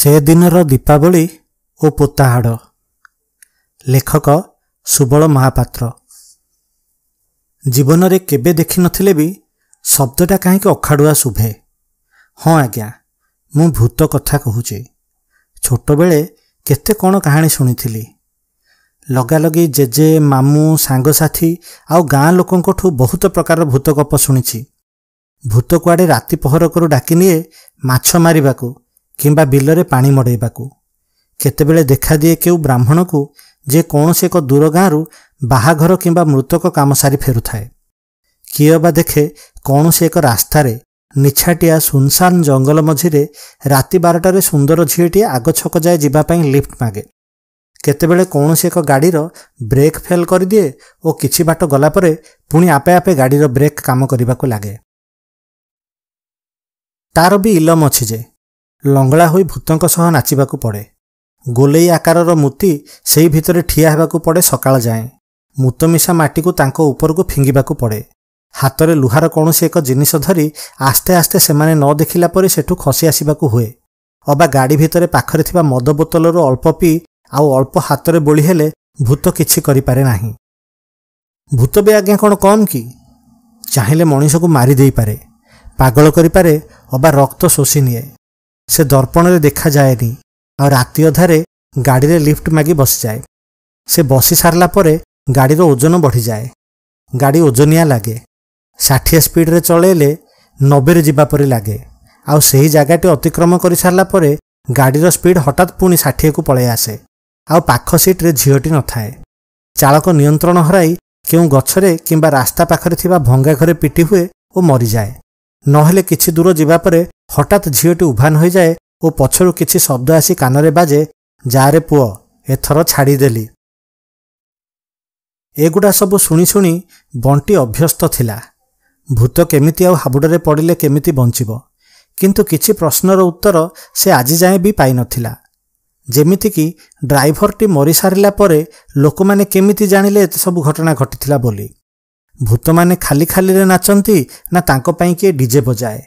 ସେ ଦିନର ଦୀପାବଳି ଓ ପୋତାହାଡ଼ ଲେଖକ ସୁବଳ ମହାପାତ୍ର ଜୀବନରେ କେବେ ଦେଖିନଥିଲେ ବି ଶବ୍ଦଟା କାହିଁକି ଅଖାଡ଼ୁଆ ଶୁଭେ ହଁ ଆଜ୍ଞା ମୁଁ ଭୂତ କଥା କହୁଛି ଛୋଟବେଳେ କେତେ କ'ଣ କାହାଣୀ ଶୁଣିଥିଲି ଲଗାଲଗି ଜେଜେ ମାମୁଁ ସାଙ୍ଗସାଥି ଆଉ ଗାଁ ଲୋକଙ୍କଠୁ ବହୁତ ପ୍ରକାର ଭୂତ ଗପ ଶୁଣିଛି ଭୂତ କୁଆଡ଼େ ରାତି ପହରକରୁ ଡାକିନିଏ ମାଛ ମାରିବାକୁ କିମ୍ବା ବିଲରେ ପାଣି ମଡ଼େଇବାକୁ କେତେବେଳେ ଦେଖାଦିଏ କେଉଁ ବ୍ରାହ୍ମଣକୁ ଯେ କୌଣସି ଏକ ଦୂର ଗାଁରୁ ବାହାଘର କିମ୍ବା ମୃତକ କାମ ସାରି ଫେରୁଥାଏ କିଏ ବା ଦେଖେ କୌଣସି ଏକ ରାସ୍ତାରେ ନିଛାଟିଆ ସୁନସାନ ଜଙ୍ଗଲ ମଝିରେ ରାତି ବାରଟାରେ ସୁନ୍ଦର ଝିଅଟିଏ ଆଗ ଛକ ଯାଏ ଯିବା ପାଇଁ ଲିଫ୍ଟ ମାଗେ କେତେବେଳେ କୌଣସି ଏକ ଗାଡ଼ିର ବ୍ରେକ୍ ଫେଲ୍ କରିଦିଏ ଓ କିଛି ବାଟ ଗଲା ପରେ ପୁଣି ଆପେ ଆପେ ଗାଡ଼ିର ବ୍ରେକ୍ କାମ କରିବାକୁ ଲାଗେ ତା'ର ବି ଇଲମ ଅଛି ଯେ ଲଙ୍ଗଳା ହୋଇ ଭୂତଙ୍କ ସହ ନାଚିବାକୁ ପଡ଼େ ଗୋଲେଇ ଆକାରର ମୂର୍ତ୍ତି ସେହି ଭିତରେ ଠିଆ ହେବାକୁ ପଡ଼େ ସକାଳ ଯାଏଁ ମୁତମିଶା ମାଟିକୁ ତାଙ୍କ ଉପରକୁ ଫିଙ୍ଗିବାକୁ ପଡ଼େ ହାତରେ ଲୁହାର କୌଣସି ଏକ ଜିନିଷ ଧରି ଆସ୍ତେ ଆସ୍ତେ ସେମାନେ ନ ଦେଖିଲା ପରେ ସେଠୁ ଖସି ଆସିବାକୁ ହୁଏ ଅବା ଗାଡ଼ି ଭିତରେ ପାଖରେ ଥିବା ମଦ ବୋତଲରୁ ଅଳ୍ପ ପିଇ ଆଉ ଅଳ୍ପ ହାତରେ ବୋଳି ହେଲେ ଭୂତ କିଛି କରିପାରେ ନାହିଁ ଭୂତ ବି ଆଜ୍ଞା କ'ଣ କମ୍ କି ଚାହିଁଲେ ମଣିଷକୁ ମାରିଦେଇପାରେ ପାଗଳ କରିପାରେ ଅବା ରକ୍ତ ଶୋଷି ନିଏ ସେ ଦର୍ପଣରେ ଦେଖାଯାଏନି ଆଉ ରାତି ଅଧାରେ ଗାଡ଼ିରେ ଲିଫ୍ଟ ମାଗି ବସିଯାଏ ସେ ବସି ସାରିଲା ପରେ ଗାଡ଼ିର ଓଜନ ବଢ଼ିଯାଏ ଗାଡ଼ି ଓଜନିଆ ଲାଗେ ଷାଠିଏ ସ୍ପିଡ଼ରେ ଚଳେଇଲେ ନବେରେ ଯିବା ପରି ଲାଗେ ଆଉ ସେହି ଜାଗାଟି ଅତିକ୍ରମ କରିସାରିଲା ପରେ ଗାଡ଼ିର ସ୍ପିଡ଼ ହଠାତ୍ ପୁଣି ଷାଠିଏକୁ ପଳାଇ ଆସେ ଆଉ ପାଖ ସିଟ୍ରେ ଝିଅଟି ନଥାଏ ଚାଳକ ନିୟନ୍ତ୍ରଣ ହରାଇ କେଉଁ ଗଛରେ କିମ୍ବା ରାସ୍ତା ପାଖରେ ଥିବା ଭଙ୍ଗା ଘରେ ପିଟି ହୁଏ ଓ ମରିଯାଏ ନହେଲେ କିଛି ଦୂର ଯିବା ପରେ ହଠାତ୍ ଝିଅଟି ଉଭାନ ହୋଇଯାଏ ଓ ପଛରୁ କିଛି ଶବ୍ଦ ଆସି କାନରେ ବାଜେ ଯାରେ ପୁଅ ଏଥର ଛାଡ଼ିଦେଲି ଏଗୁଡ଼ା ସବୁ ଶୁଣି ଶୁଣି ବଣ୍ଟି ଅଭ୍ୟସ୍ତ ଥିଲା ଭୂତ କେମିତି ଆଉ ହାବୁଡ଼ରେ ପଡ଼ିଲେ କେମିତି ବଞ୍ଚିବ କିନ୍ତୁ କିଛି ପ୍ରଶ୍ନର ଉତ୍ତର ସେ ଆଜି ଯାଏଁ ବି ପାଇନଥିଲା ଯେମିତିକି ଡ୍ରାଇଭରଟି ମରିସାରିଲା ପରେ ଲୋକମାନେ କେମିତି ଜାଣିଲେ ଏତେ ସବୁ ଘଟଣା ଘଟିଥିଲା ବୋଲି ଭୂତମାନେ ଖାଲି ଖାଲିରେ ନାଚନ୍ତି ନା ତାଙ୍କ ପାଇଁ କିଏ ଡିଜେ ବଜାଏ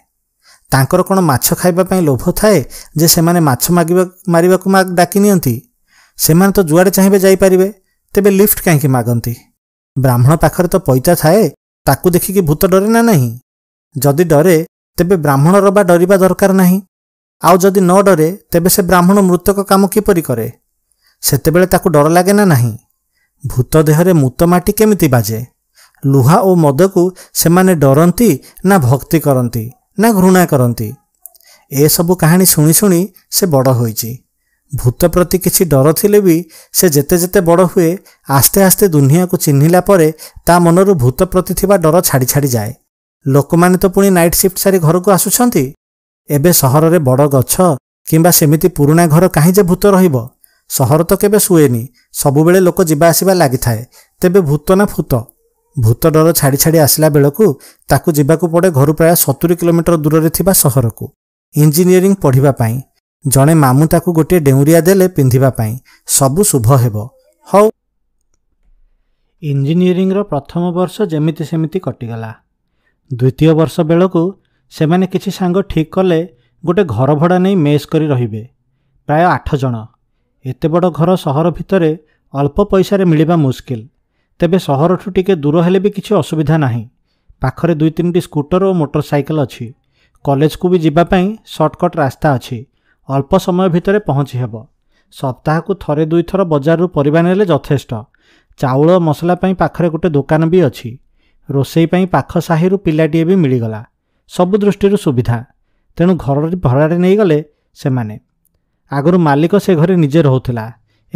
ତାଙ୍କର କ'ଣ ମାଛ ଖାଇବା ପାଇଁ ଲୋଭ ଥାଏ ଯେ ସେମାନେ ମାଛ ମାଗିବା ମାରିବାକୁ ଡାକି ନିଅନ୍ତି ସେମାନେ ତ ଯୁଆଡ଼େ ଚାହିଁବେ ଯାଇପାରିବେ ତେବେ ଲିଫ୍ଟ କାହିଁକି ମାଗନ୍ତି ବ୍ରାହ୍ମଣ ପାଖରେ ତ ପଇତା ଥାଏ ତାକୁ ଦେଖିକି ଭୂତ ଡରେ ନା ନାହିଁ ଯଦି ଡରେ ତେବେ ବ୍ରାହ୍ମଣର ବା ଡରିବା ଦରକାର ନାହିଁ ଆଉ ଯଦି ନ ଡରେ ତେବେ ସେ ବ୍ରାହ୍ମଣ ମୃତକ କାମ କିପରି କରେ ସେତେବେଳେ ତାକୁ ଡର ଲାଗେ ନା ନାହିଁ ଭୂତ ଦେହରେ ମୃତ ମାଟି କେମିତି ବାଜେ ଲୁହା ଓ ମଦକୁ ସେମାନେ ଡରନ୍ତି ନା ଭକ୍ତି କରନ୍ତି ନା ଘୃଣା କରନ୍ତି ଏସବୁ କାହାଣୀ ଶୁଣି ଶୁଣି ସେ ବଡ଼ ହୋଇଛି ଭୂତ ପ୍ରତି କିଛି ଡର ଥିଲେ ବି ସେ ଯେତେ ଯେତେ ବଡ଼ ହୁଏ ଆସ୍ତେ ଆସ୍ତେ ଦୁନିଆକୁ ଚିହ୍ନିଲା ପରେ ତା ମନରୁ ଭୂତ ପ୍ରତି ଥିବା ଡର ଛାଡ଼ି ଛାଡ଼ିଯାଏ ଲୋକମାନେ ତ ପୁଣି ନାଇଟ୍ ସିଫ୍ଟ ସାରି ଘରକୁ ଆସୁଛନ୍ତି ଏବେ ସହରରେ ବଡ଼ ଗଛ କିମ୍ବା ସେମିତି ପୁରୁଣା ଘର କାହିଁ ଯେ ଭୂତ ରହିବ ସହର ତ କେବେ ଶୁଏନି ସବୁବେଳେ ଲୋକ ଯିବା ଆସିବା ଲାଗିଥାଏ ତେବେ ଭୂତ ନା ଫୁତ ଭୂତ ଡର ଛାଡ଼ି ଛାଡ଼ି ଆସିଲା ବେଳକୁ ତାକୁ ଯିବାକୁ ପଡ଼େ ଘରୁ ପ୍ରାୟ ସତୁରି କିଲୋମିଟର ଦୂରରେ ଥିବା ସହରକୁ ଇଞ୍ଜିନିୟରିଂ ପଢ଼ିବା ପାଇଁ ଜଣେ ମାମୁଁ ତାକୁ ଗୋଟିଏ ଡେଉଁରିଆ ଦେଲେ ପିନ୍ଧିବା ପାଇଁ ସବୁ ଶୁଭ ହେବ ହଉ ଇଞ୍ଜିନିୟରିଂର ପ୍ରଥମ ବର୍ଷ ଯେମିତି ସେମିତି କଟିଗଲା ଦ୍ୱିତୀୟ ବର୍ଷ ବେଳକୁ ସେମାନେ କିଛି ସାଙ୍ଗ ଠିକ୍ କଲେ ଗୋଟିଏ ଘର ଭଡ଼ା ନେଇ ମେସ୍ କରି ରହିବେ ପ୍ରାୟ ଆଠ ଜଣ ଏତେ ବଡ଼ ଘର ସହର ଭିତରେ ଅଳ୍ପ ପଇସାରେ ମିଳିବା ମୁସ୍କିଲ୍ ତେବେ ସହରଠୁ ଟିକେ ଦୂର ହେଲେ ବି କିଛି ଅସୁବିଧା ନାହିଁ ପାଖରେ ଦୁଇ ତିନିଟି ସ୍କୁଟର ଓ ମୋଟରସାଇକେଲ ଅଛି କଲେଜକୁ ବି ଯିବା ପାଇଁ ସର୍ଟକଟ୍ ରାସ୍ତା ଅଛି ଅଳ୍ପ ସମୟ ଭିତରେ ପହଞ୍ଚି ହେବ ସପ୍ତାହକୁ ଥରେ ଦୁଇଥର ବଜାରରୁ ପରିବା ନେଲେ ଯଥେଷ୍ଟ ଚାଉଳ ମସଲା ପାଇଁ ପାଖରେ ଗୋଟେ ଦୋକାନ ବି ଅଛି ରୋଷେଇ ପାଇଁ ପାଖ ସାହିରୁ ପିଲାଟିଏ ବି ମିଳିଗଲା ସବୁ ଦୃଷ୍ଟିରୁ ସୁବିଧା ତେଣୁ ଘରରେ ଭଡ଼ାରେ ନେଇଗଲେ ସେମାନେ ଆଗରୁ ମାଲିକ ସେ ଘରେ ନିଜେ ରହୁଥିଲା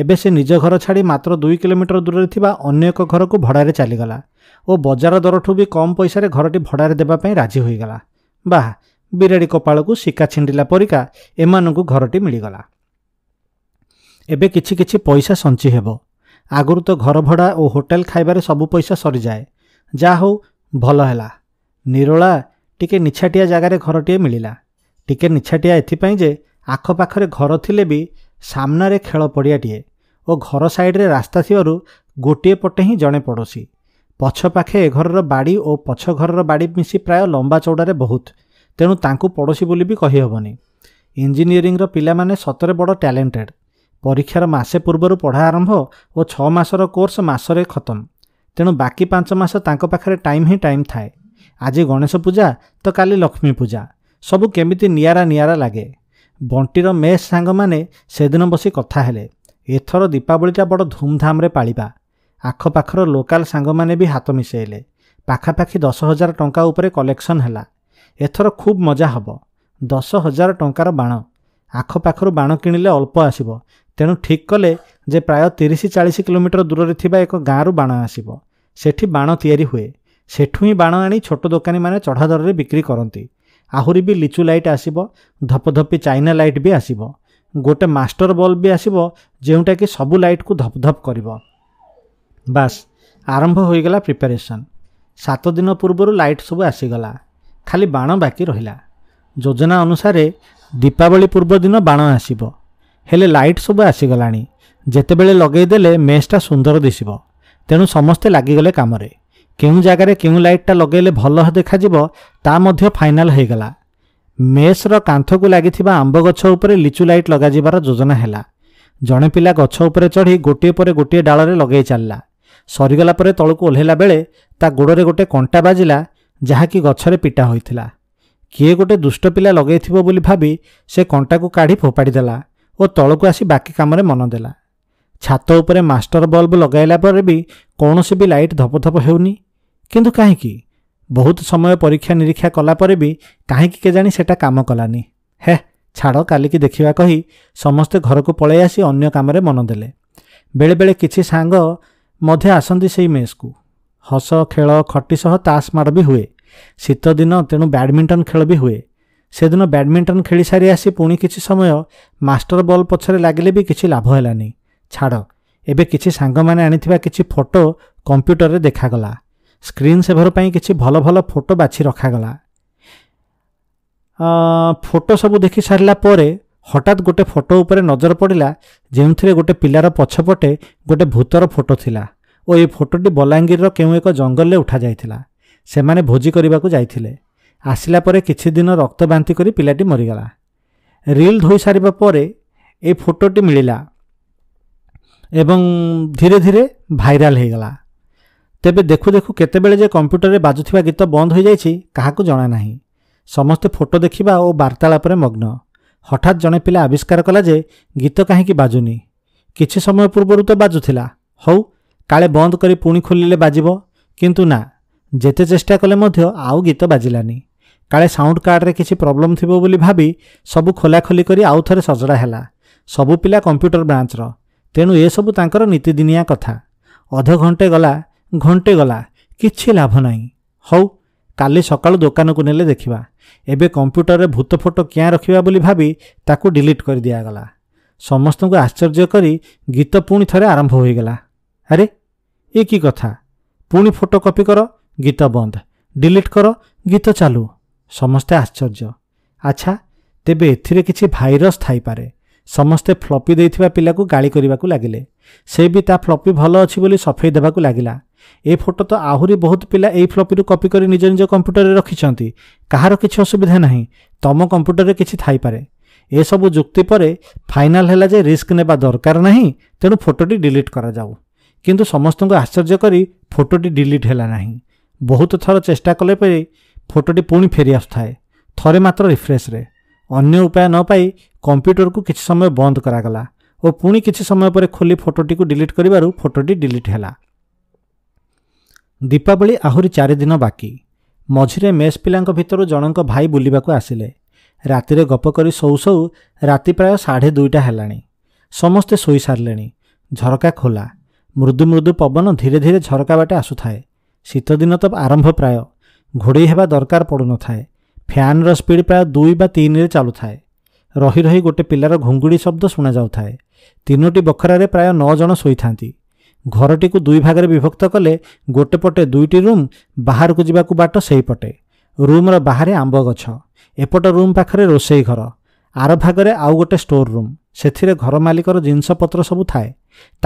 ଏବେ ସେ ନିଜ ଘର ଛାଡ଼ି ମାତ୍ର ଦୁଇ କିଲୋମିଟର ଦୂରରେ ଥିବା ଅନ୍ୟ ଏକ ଘରକୁ ଭଡ଼ାରେ ଚାଲିଗଲା ଓ ବଜାର ଦରଠୁ ବି କମ୍ ପଇସାରେ ଘରଟି ଭଡ଼ାରେ ଦେବା ପାଇଁ ରାଜି ହୋଇଗଲା ବା ବିରାଡ଼ି କପାଳକୁ ଶିକା ଛିଣ୍ଡିଲା ପରିକା ଏମାନଙ୍କୁ ଘରଟି ମିଳିଗଲା ଏବେ କିଛି କିଛି ପଇସା ସଞ୍ଚି ହେବ ଆଗରୁ ତ ଘର ଭଡ଼ା ଓ ହୋଟେଲ ଖାଇବାରେ ସବୁ ପଇସା ସରିଯାଏ ଯାହା ହଉ ଭଲ ହେଲା ନିରୋଳା ଟିକେ ନିଛାଟିଆ ଜାଗାରେ ଘରଟିଏ ମିଳିଲା ଟିକେ ନିଛାଟିଆ ଏଥିପାଇଁ ଯେ ଆଖପାଖରେ ଘର ଥିଲେ ବି ସାମ୍ନାରେ ଖେଳ ପଡ଼ିଆଟିଏ ଓ ଘର ସାଇଡ଼ରେ ରାସ୍ତା ଥିବାରୁ ଗୋଟିଏ ପଟେ ହିଁ ଜଣେ ପଡ଼ୋଶୀ ପଛ ପାଖେ ଏ ଘରର ବାଡ଼ି ଓ ପଛ ଘରର ବାଡ଼ି ମିଶି ପ୍ରାୟ ଲମ୍ବା ଚଉଡ଼ାରେ ବହୁତ ତେଣୁ ତାଙ୍କୁ ପଡ଼ୋଶୀ ବୋଲି ବି କହିହେବନି ଇଞ୍ଜିନିୟରିଂର ପିଲାମାନେ ସତରେ ବଡ଼ ଟ୍ୟାଲେଣ୍ଟେଡ଼ ପରୀକ୍ଷାର ମାସେ ପୂର୍ବରୁ ପଢ଼ା ଆରମ୍ଭ ଓ ଛଅ ମାସର କୋର୍ସ ମାସରେ ଖତମ ତେଣୁ ବାକି ପାଞ୍ଚ ମାସ ତାଙ୍କ ପାଖରେ ଟାଇମ୍ ହିଁ ଟାଇମ୍ ଥାଏ ଆଜି ଗଣେଶ ପୂଜା ତ କାଲି ଲକ୍ଷ୍ମୀ ପୂଜା ସବୁ କେମିତି ନିଆରା ନିଆରା ଲାଗେ ବଣ୍ଟିର ମେସ୍ ସାଙ୍ଗମାନେ ସେଦିନ ବସି କଥା ହେଲେ ଏଥର ଦୀପାବଳିଟା ବଡ଼ ଧୁମ୍ଧାମ୍ରେ ପାଳିବା ଆଖପାଖର ଲୋକାଲ ସାଙ୍ଗମାନେ ବି ହାତ ମିଶାଇଲେ ପାଖାପାଖି ଦଶ ହଜାର ଟଙ୍କା ଉପରେ କଲେକ୍ସନ୍ ହେଲା ଏଥର ଖୁବ୍ ମଜା ହେବ ଦଶ ହଜାର ଟଙ୍କାର ବାଣ ଆଖପାଖରୁ ବାଣ କିଣିଲେ ଅଳ୍ପ ଆସିବ ତେଣୁ ଠିକ୍ କଲେ ଯେ ପ୍ରାୟ ତିରିଶ ଚାଳିଶ କିଲୋମିଟର ଦୂରରେ ଥିବା ଏକ ଗାଁରୁ ବାଣ ଆସିବ ସେଠି ବାଣ ତିଆରି ହୁଏ ସେଠୁ ହିଁ ବାଣ ଆଣି ଛୋଟ ଦୋକାନୀମାନେ ଚଢ଼ା ଦରରେ ବିକ୍ରି କରନ୍ତି ଆହୁରି ବି ଲିଚୁ ଲାଇଟ୍ ଆସିବ ଧପଧପି ଚାଇନା ଲାଇଟ୍ ବି ଆସିବ ଗୋଟେ ମାଷ୍ଟର ବଲ୍ବ ବି ଆସିବ ଯେଉଁଟାକି ସବୁ ଲାଇଟ୍କୁ ଧପ୍ ଧପ୍ କରିବ ବାସ୍ ଆରମ୍ଭ ହୋଇଗଲା ପ୍ରିପାରେସନ୍ ସାତ ଦିନ ପୂର୍ବରୁ ଲାଇଟ୍ ସବୁ ଆସିଗଲା ଖାଲି ବାଣ ବାକି ରହିଲା ଯୋଜନା ଅନୁସାରେ ଦୀପାବଳି ପୂର୍ବ ଦିନ ବାଣ ଆସିବ ହେଲେ ଲାଇଟ୍ ସବୁ ଆସିଗଲାଣି ଯେତେବେଳେ ଲଗେଇଦେଲେ ମେସ୍ଟା ସୁନ୍ଦର ଦିଶିବ ତେଣୁ ସମସ୍ତେ ଲାଗିଗଲେ କାମରେ କେଉଁ ଜାଗାରେ କେଉଁ ଲାଇଟ୍ଟା ଲଗେଇଲେ ଭଲ ଦେଖାଯିବ ତା ମଧ୍ୟ ଫାଇନାଲ୍ ହୋଇଗଲା ମେସ୍ର କାନ୍ଥକୁ ଲାଗିଥିବା ଆମ୍ବ ଗଛ ଉପରେ ଲିଚୁ ଲାଇଟ୍ ଲଗାଯିବାର ଯୋଜନା ହେଲା ଜଣେ ପିଲା ଗଛ ଉପରେ ଚଢ଼ି ଗୋଟିଏ ପରେ ଗୋଟିଏ ଡାଳରେ ଲଗାଇ ଚାଲିଲା ସରିଗଲା ପରେ ତଳକୁ ଓହ୍ଲାଇଲା ବେଳେ ତା ଗୋଡ଼ରେ ଗୋଟିଏ କଣ୍ଟା ବାଜିଲା ଯାହାକି ଗଛରେ ପିଟା ହୋଇଥିଲା କିଏ ଗୋଟିଏ ଦୁଷ୍ଟ ପିଲା ଲଗାଇଥିବ ବୋଲି ଭାବି ସେ କଣ୍ଟାକୁ କାଢ଼ି ଫୋପାଡ଼ିଦେଲା ଓ ତଳକୁ ଆସି ବାକି କାମରେ ମନ ଦେଲା ଛାତ ଉପରେ ମାଷ୍ଟର ବଲ୍ବ ଲଗାଇଲା ପରେ ବି କୌଣସି ବି ଲାଇଟ୍ ଧପଧପ ହେଉନି କିନ୍ତୁ କାହିଁକି ବହୁତ ସମୟ ପରୀକ୍ଷା ନିରୀକ୍ଷା କଲାପରେ ବି କାହିଁକି କେଜାଣି ସେଟା କାମ କଲାନି ହେ ଛାଡ଼ କାଲିକି ଦେଖିବା କହି ସମସ୍ତେ ଘରକୁ ପଳାଇ ଆସି ଅନ୍ୟ କାମରେ ମନ ଦେଲେ ବେଳେବେଳେ କିଛି ସାଙ୍ଗ ମଧ୍ୟ ଆସନ୍ତି ସେଇ ମେସ୍କୁ ହସ ଖେଳ ଖଟି ସହ ତାସ୍ ମାଡ଼ ବି ହୁଏ ଶୀତଦିନ ତେଣୁ ବ୍ୟାଡ଼ମିଣ୍ଟନ ଖେଳ ବି ହୁଏ ସେଦିନ ବ୍ୟାଡ଼ମିଣ୍ଟନ ଖେଳିସାରି ଆସି ପୁଣି କିଛି ସମୟ ମାଷ୍ଟର ବଲ୍ ପଛରେ ଲାଗିଲେ ବି କିଛି ଲାଭ ହେଲାନି ଛାଡ଼ ଏବେ କିଛି ସାଙ୍ଗମାନେ ଆଣିଥିବା କିଛି ଫଟୋ କମ୍ପ୍ୟୁଟରରେ ଦେଖାଗଲା ସ୍କ୍ରିନ୍ ସେଭର୍ ପାଇଁ କିଛି ଭଲ ଭଲ ଫଟୋ ବାଛି ରଖାଗଲା ଫଟୋ ସବୁ ଦେଖିସାରିଲା ପରେ ହଠାତ୍ ଗୋଟେ ଫଟୋ ଉପରେ ନଜର ପଡ଼ିଲା ଯେଉଁଥିରେ ଗୋଟେ ପିଲାର ପଛପଟେ ଗୋଟେ ଭୂତର ଫଟୋ ଥିଲା ଓ ଏ ଫଟୋଟି ବଲାଙ୍ଗୀରର କେଉଁ ଏକ ଜଙ୍ଗଲରେ ଉଠାଯାଇଥିଲା ସେମାନେ ଭୋଜି କରିବାକୁ ଯାଇଥିଲେ ଆସିଲା ପରେ କିଛି ଦିନ ରକ୍ତ ବାନ୍ତି କରି ପିଲାଟି ମରିଗଲା ରିଲ୍ ଧୋଇସାରିବା ପରେ ଏ ଫଟୋଟି ମିଳିଲା ଏବଂ ଧୀରେ ଧୀରେ ଭାଇରାଲ୍ ହୋଇଗଲା ତେବେ ଦେଖୁ ଦେଖୁ କେତେବେଳେ ଯେ କମ୍ପ୍ୟୁଟରରେ ବାଜୁଥିବା ଗୀତ ବନ୍ଦ ହୋଇଯାଇଛି କାହାକୁ ଜଣାନାହିଁ ସମସ୍ତେ ଫଟୋ ଦେଖିବା ଓ ବାର୍ତ୍ତାଳାପରେ ମଗ୍ନ ହଠାତ୍ ଜଣେ ପିଲା ଆବିଷ୍କାର କଲା ଯେ ଗୀତ କାହିଁକି ବାଜୁନି କିଛି ସମୟ ପୂର୍ବରୁ ତ ବାଜୁଥିଲା ହଉ କାଳେ ବନ୍ଦ କରି ପୁଣି ଖୋଲିଲେ ବାଜିବ କିନ୍ତୁ ନା ଯେତେ ଚେଷ୍ଟା କଲେ ମଧ୍ୟ ଆଉ ଗୀତ ବାଜିଲାନି କାଳେ ସାଉଣ୍ଡ କାର୍ଡ଼ରେ କିଛି ପ୍ରୋବ୍ଲେମ୍ ଥିବ ବୋଲି ଭାବି ସବୁ ଖୋଲାଖୋଲି କରି ଆଉ ଥରେ ସଜଡ଼ା ହେଲା ସବୁ ପିଲା କମ୍ପ୍ୟୁଟର ବ୍ରାଞ୍ଚର ତେଣୁ ଏସବୁ ତାଙ୍କର ନୀତିଦିନିଆ କଥା ଅଧଘଣ୍ଟେ ଗଲା ଘଣ୍ଟେ ଗଲା କିଛି ଲାଭ ନାହିଁ ହଉ କାଲି ସକାଳୁ ଦୋକାନକୁ ନେଲେ ଦେଖିବା ଏବେ କମ୍ପ୍ୟୁଟରରେ ଭୂତ ଫଟୋ କ୍ୟାଁ ରଖିବା ବୋଲି ଭାବି ତାକୁ ଡିଲିଟ୍ କରି ଦିଆଗଲା ସମସ୍ତଙ୍କୁ ଆଶ୍ଚର୍ଯ୍ୟ କରି ଗୀତ ପୁଣି ଥରେ ଆରମ୍ଭ ହୋଇଗଲା ଆରେ ଏ କି କଥା ପୁଣି ଫଟୋ କପି କର ଗୀତ ବନ୍ଦ ଡିଲିଟ୍ କର ଗୀତ ଚାଲୁ ସମସ୍ତେ ଆଶ୍ଚର୍ଯ୍ୟ ଆଚ୍ଛା ତେବେ ଏଥିରେ କିଛି ଭାଇରସ୍ ଥାଇପାରେ ସମସ୍ତେ ଫ୍ଲପି ଦେଇଥିବା ପିଲାକୁ ଗାଳି କରିବାକୁ ଲାଗିଲେ ସେ ବି ତା ଫ୍ଲପି ଭଲ ଅଛି ବୋଲି ସଫେଇ ଦେବାକୁ ଲାଗିଲା ଏ ଫଟୋ ତ ଆହୁରି ବହୁତ ପିଲା ଏଇ ଫ୍ଲପିରୁ କପି କରି ନିଜ ନିଜ କମ୍ପ୍ୟୁଟରରେ ରଖିଛନ୍ତି କାହାର କିଛି ଅସୁବିଧା ନାହିଁ ତମ କମ୍ପ୍ୟୁଟରରେ କିଛି ଥାଇପାରେ ଏସବୁ ଯୁକ୍ତି ପରେ ଫାଇନାଲ୍ ହେଲା ଯେ ରିସ୍କ ନେବା ଦରକାର ନାହିଁ ତେଣୁ ଫଟୋଟି ଡିଲିଟ୍ କରାଯାଉ କିନ୍ତୁ ସମସ୍ତଙ୍କୁ ଆଶ୍ଚର୍ଯ୍ୟ କରି ଫଟୋଟି ଡିଲିଟ୍ ହେଲା ନାହିଁ ବହୁତ ଥର ଚେଷ୍ଟା କଲେ ପରେ ଫଟୋଟି ପୁଣି ଫେରି ଆସୁଥାଏ ଥରେ ମାତ୍ର ରିଫ୍ରେସ୍ରେ ଅନ୍ୟ ଉପାୟ ନ ପାଇ କମ୍ପ୍ୟୁଟରକୁ କିଛି ସମୟ ବନ୍ଦ କରାଗଲା ओ फोटोटी को डिलीट डिट फोटोटी डिलीट डेलिटेला दीपावली आह्री दिन बाकी मझिरे मेस पिरू जनको भाइ बुलि आसि राति गपकरी सौ सो राति प्राय साढे दुईटा होला समस्ते सोइस झरका खोला मृदु मृदु पवन धीरे धीरे झरका बाटे आसुथाए शीतदिन त आरंभ प्राय घोडै हेबा दरकार पडुनथाए फ्यान र स्पिड प्रायः दुई थाए चाहिँ रहिरहही गोटे पिलार घुंगुड़ी शब्द शुणाउ ତିନୋଟି ବଖରାରେ ପ୍ରାୟ ନଅ ଜଣ ଶୋଇଥାନ୍ତି ଘରଟିକୁ ଦୁଇ ଭାଗରେ ବିଭକ୍ତ କଲେ ଗୋଟେ ପଟେ ଦୁଇଟି ରୁମ୍ ବାହାରକୁ ଯିବାକୁ ବାଟ ସେହିପଟେ ରୁମ୍ର ବାହାରେ ଆମ୍ବ ଗଛ ଏପଟ ରୁମ୍ ପାଖରେ ରୋଷେଇ ଘର ଆର ଭାଗରେ ଆଉ ଗୋଟେ ଷ୍ଟୋର୍ ରୁମ୍ ସେଥିରେ ଘର ମାଲିକର ଜିନିଷପତ୍ର ସବୁ ଥାଏ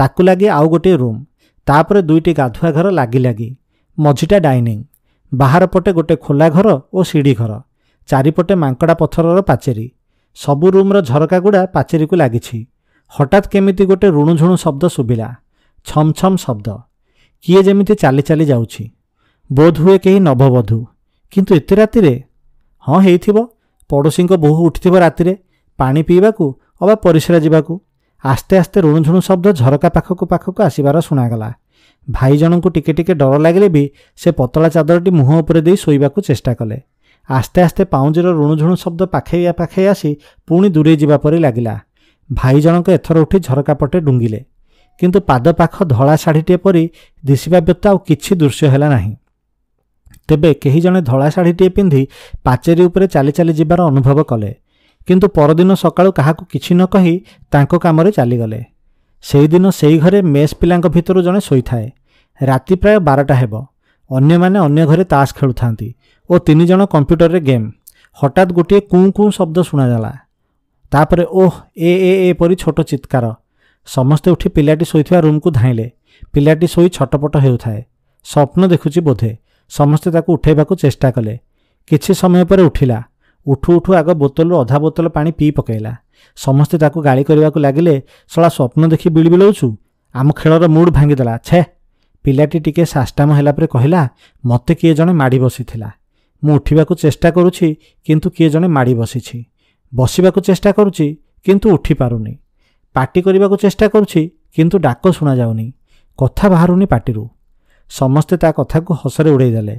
ତାକୁ ଲାଗି ଆଉ ଗୋଟିଏ ରୁମ୍ ତାପରେ ଦୁଇଟି ଗାଧୁଆ ଘର ଲାଗି ଲାଗି ମଝିଟା ଡାଇନିଂ ବାହାର ପଟେ ଗୋଟେ ଖୋଲା ଘର ଓ ସିଢ଼ି ଘର ଚାରିପଟେ ମାଙ୍କଡ଼ା ପଥରର ପାଚେରୀ ସବୁ ରୁମ୍ର ଝରକାଗୁଡ଼ା ପାଚେରୀକୁ ଲାଗିଛି ହଠାତ୍ କେମିତି ଗୋଟେ ରୁଣୁଝୁଣୁ ଶବ୍ଦ ଶୁଭିଲା ଛମ୍ଛମ୍ ଶବ୍ଦ କିଏ ଯେମିତି ଚାଲି ଚାଲି ଯାଉଛି ବୋଧହୁଏ କେହି ନବବଧୂ କିନ୍ତୁ ଏତେ ରାତିରେ ହଁ ହେଇଥିବ ପଡ଼ୋଶୀଙ୍କ ବୋହୂ ଉଠିଥିବ ରାତିରେ ପାଣି ପିଇବାକୁ ଅବା ପରିସ୍ରା ଯିବାକୁ ଆସ୍ତେ ଆସ୍ତେ ରୁଣୁଝୁଣୁ ଶବ୍ଦ ଝରକା ପାଖକୁ ପାଖକୁ ଆସିବାର ଶୁଣାଗଲା ଭାଇ ଜଣଙ୍କୁ ଟିକେ ଟିକେ ଡର ଲାଗିଲେ ବି ସେ ପତଳା ଚାଦରଟି ମୁହଁ ଉପରେ ଦେଇ ଶୋଇବାକୁ ଚେଷ୍ଟା କଲେ ଆସ୍ତେ ଆସ୍ତେ ପାଉଁଜିର ରୁଣୁଝୁଣୁ ଶବ୍ଦ ପାଖେଇ ପାଖେଇ ଆସି ପୁଣି ଦୂରେଇ ଯିବା ପରି ଲାଗିଲା ଭାଇ ଜଣଙ୍କ ଏଥର ଉଠି ଝରକା ପଟେ ଡୁଙ୍ଗିଲେ କିନ୍ତୁ ପାଦ ପାଖ ଧଳା ଶାଢ଼ୀଟିଏ ପରି ଦିଶିବା ବ୍ୟତୀତ ଆଉ କିଛି ଦୃଶ୍ୟ ହେଲା ନାହିଁ ତେବେ କେହି ଜଣେ ଧଳା ଶାଢ଼ୀଟିଏ ପିନ୍ଧି ପାଚେରୀ ଉପରେ ଚାଲି ଚାଲି ଯିବାର ଅନୁଭବ କଲେ କିନ୍ତୁ ପରଦିନ ସକାଳୁ କାହାକୁ କିଛି ନ କହି ତାଙ୍କ କାମରେ ଚାଲିଗଲେ ସେହିଦିନ ସେହି ଘରେ ମେସ୍ ପିଲାଙ୍କ ଭିତରୁ ଜଣେ ଶୋଇଥାଏ ରାତି ପ୍ରାୟ ବାରଟା ହେବ ଅନ୍ୟମାନେ ଅନ୍ୟ ଘରେ ତାସ୍ ଖେଳୁଥାନ୍ତି ଓ ତିନି ଜଣ କମ୍ପ୍ୟୁଟରରେ ଗେମ୍ ହଠାତ୍ ଗୋଟିଏ କୁଁ କୁଁ ଶବ୍ଦ ଶୁଣାଗଲା ତାପରେ ଓଃ ଏ ଏ ଏ ପରି ଛୋଟ ଚିତ୍କାର ସମସ୍ତେ ଉଠି ପିଲାଟି ଶୋଇଥିବା ରୁମ୍କୁ ଧାଇଁଲେ ପିଲାଟି ଶୋଇ ଛଟପଟ ହେଉଥାଏ ସ୍ୱପ୍ନ ଦେଖୁଛି ବୋଧେ ସମସ୍ତେ ତାକୁ ଉଠାଇବାକୁ ଚେଷ୍ଟା କଲେ କିଛି ସମୟ ପରେ ଉଠିଲା ଉଠୁ ଉଠୁ ଆଗ ବୋତଲରୁ ଅଧା ବୋତଲ ପାଣି ପିଇ ପକାଇଲା ସମସ୍ତେ ତାକୁ ଗାଳି କରିବାକୁ ଲାଗିଲେ ଶଳା ସ୍ୱପ୍ନ ଦେଖି ବିଳି ବିଳଉଛୁ ଆମ ଖେଳର ମୁଡ୍ ଭାଙ୍ଗିଦେଲା ଛେ ପିଲାଟି ଟିକେ ସାଷ୍ଟାମ ହେଲା ପରେ କହିଲା ମୋତେ କିଏ ଜଣେ ମାଡ଼ି ବସିଥିଲା ମୁଁ ଉଠିବାକୁ ଚେଷ୍ଟା କରୁଛି କିନ୍ତୁ କିଏ ଜଣେ ମାଡ଼ି ବସିଛି ବସିବାକୁ ଚେଷ୍ଟା କରୁଛି କିନ୍ତୁ ଉଠିପାରୁନି ପାଟି କରିବାକୁ ଚେଷ୍ଟା କରୁଛି କିନ୍ତୁ ଡାକ ଶୁଣାଯାଉନି କଥା ବାହାରୁନି ପାଟିରୁ ସମସ୍ତେ ତା କଥାକୁ ହସରେ ଉଡ଼େଇଦେଲେ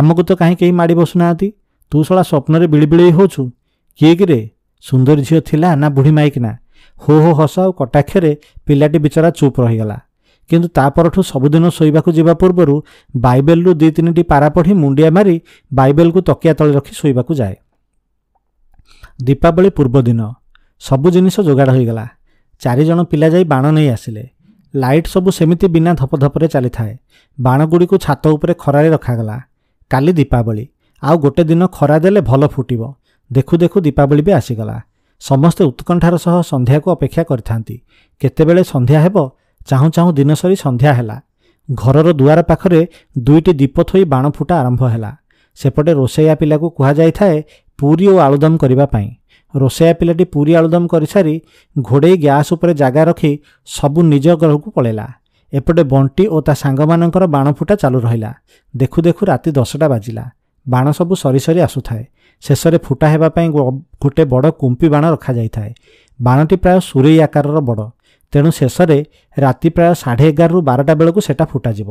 ଆମକୁ ତ କାହିଁ କେହି ମାଡ଼ି ବସୁନାହାନ୍ତି ତୁ ଶଳା ସ୍ୱପ୍ନରେ ବିଳି ବିଳେଇ ହେଉଛୁ କିଏ କିରେ ସୁନ୍ଦରୀ ଝିଅ ଥିଲା ନା ବୁଢ଼ୀ ମାଇକ ନା ହୋ ହୋ ହସ ଆଉ କଟାକ୍ଷରେ ପିଲାଟି ବିଚରା ଚୁପ୍ ରହିଗଲା କିନ୍ତୁ ତା ପରଠୁ ସବୁଦିନ ଶୋଇବାକୁ ଯିବା ପୂର୍ବରୁ ବାଇବେଲରୁ ଦୁଇ ତିନିଟି ପାରା ପଢ଼ି ମୁଣ୍ଡିଆ ମାରି ବାଇବେଲ୍କୁ ତକିଆ ତଳେ ରଖି ଶୋଇବାକୁ ଯାଏ ଦୀପାବଳି ପୂର୍ବ ଦିନ ସବୁ ଜିନିଷ ଯୋଗାଡ଼ ହୋଇଗଲା ଚାରିଜଣ ପିଲା ଯାଇ ବାଣ ନେଇ ଆସିଲେ ଲାଇଟ୍ ସବୁ ସେମିତି ବିନା ଧପ ଧପରେ ଚାଲିଥାଏ ବାଣଗୁଡ଼ିକୁ ଛାତ ଉପରେ ଖରାରେ ରଖାଗଲା କାଲି ଦୀପାବଳି ଆଉ ଗୋଟେ ଦିନ ଖରା ଦେଲେ ଭଲ ଫୁଟିବ ଦେଖୁ ଦେଖୁ ଦୀପାବଳି ବି ଆସିଗଲା ସମସ୍ତେ ଉତ୍କଣ୍ଠାର ସହ ସନ୍ଧ୍ୟାକୁ ଅପେକ୍ଷା କରିଥାନ୍ତି କେତେବେଳେ ସନ୍ଧ୍ୟା ହେବ ଚାହୁଁ ଚାହୁଁ ଦିନ ସରି ସନ୍ଧ୍ୟା ହେଲା ଘରର ଦୁଆର ପାଖରେ ଦୁଇଟି ଦୀପ ଥୋଇ ବାଣ ଫୁଟା ଆରମ୍ଭ ହେଲା ସେପଟେ ରୋଷେଇଆ ପିଲାକୁ କୁହାଯାଇଥାଏ ପୁରୀ ଓ ଆଳୁଦମ କରିବା ପାଇଁ ରୋଷେଇଆ ପିଲାଟି ପୁରୀ ଆଳୁଦମ କରିସାରି ଘୋଡ଼େଇ ଗ୍ୟାସ୍ ଉପରେ ଜାଗା ରଖି ସବୁ ନିଜ ଘରକୁ ପଳେଇଲା ଏପଟେ ବଣ୍ଟି ଓ ତା ସାଙ୍ଗମାନଙ୍କର ବାଣଫୁଟା ଚାଲୁ ରହିଲା ଦେଖୁ ଦେଖୁ ରାତି ଦଶଟା ବାଜିଲା ବାଣ ସବୁ ସରି ସରି ଆସୁଥାଏ ଶେଷରେ ଫୁଟା ହେବା ପାଇଁ ଗୋଟିଏ ବଡ଼ କୁମ୍ପି ବାଣ ରଖାଯାଇଥାଏ ବାଣଟି ପ୍ରାୟ ସୁରେଇ ଆକାରର ବଡ଼ ତେଣୁ ଶେଷରେ ରାତି ପ୍ରାୟ ସାଢ଼େ ଏଗାରରୁ ବାରଟା ବେଳକୁ ସେଟା ଫୁଟାଯିବ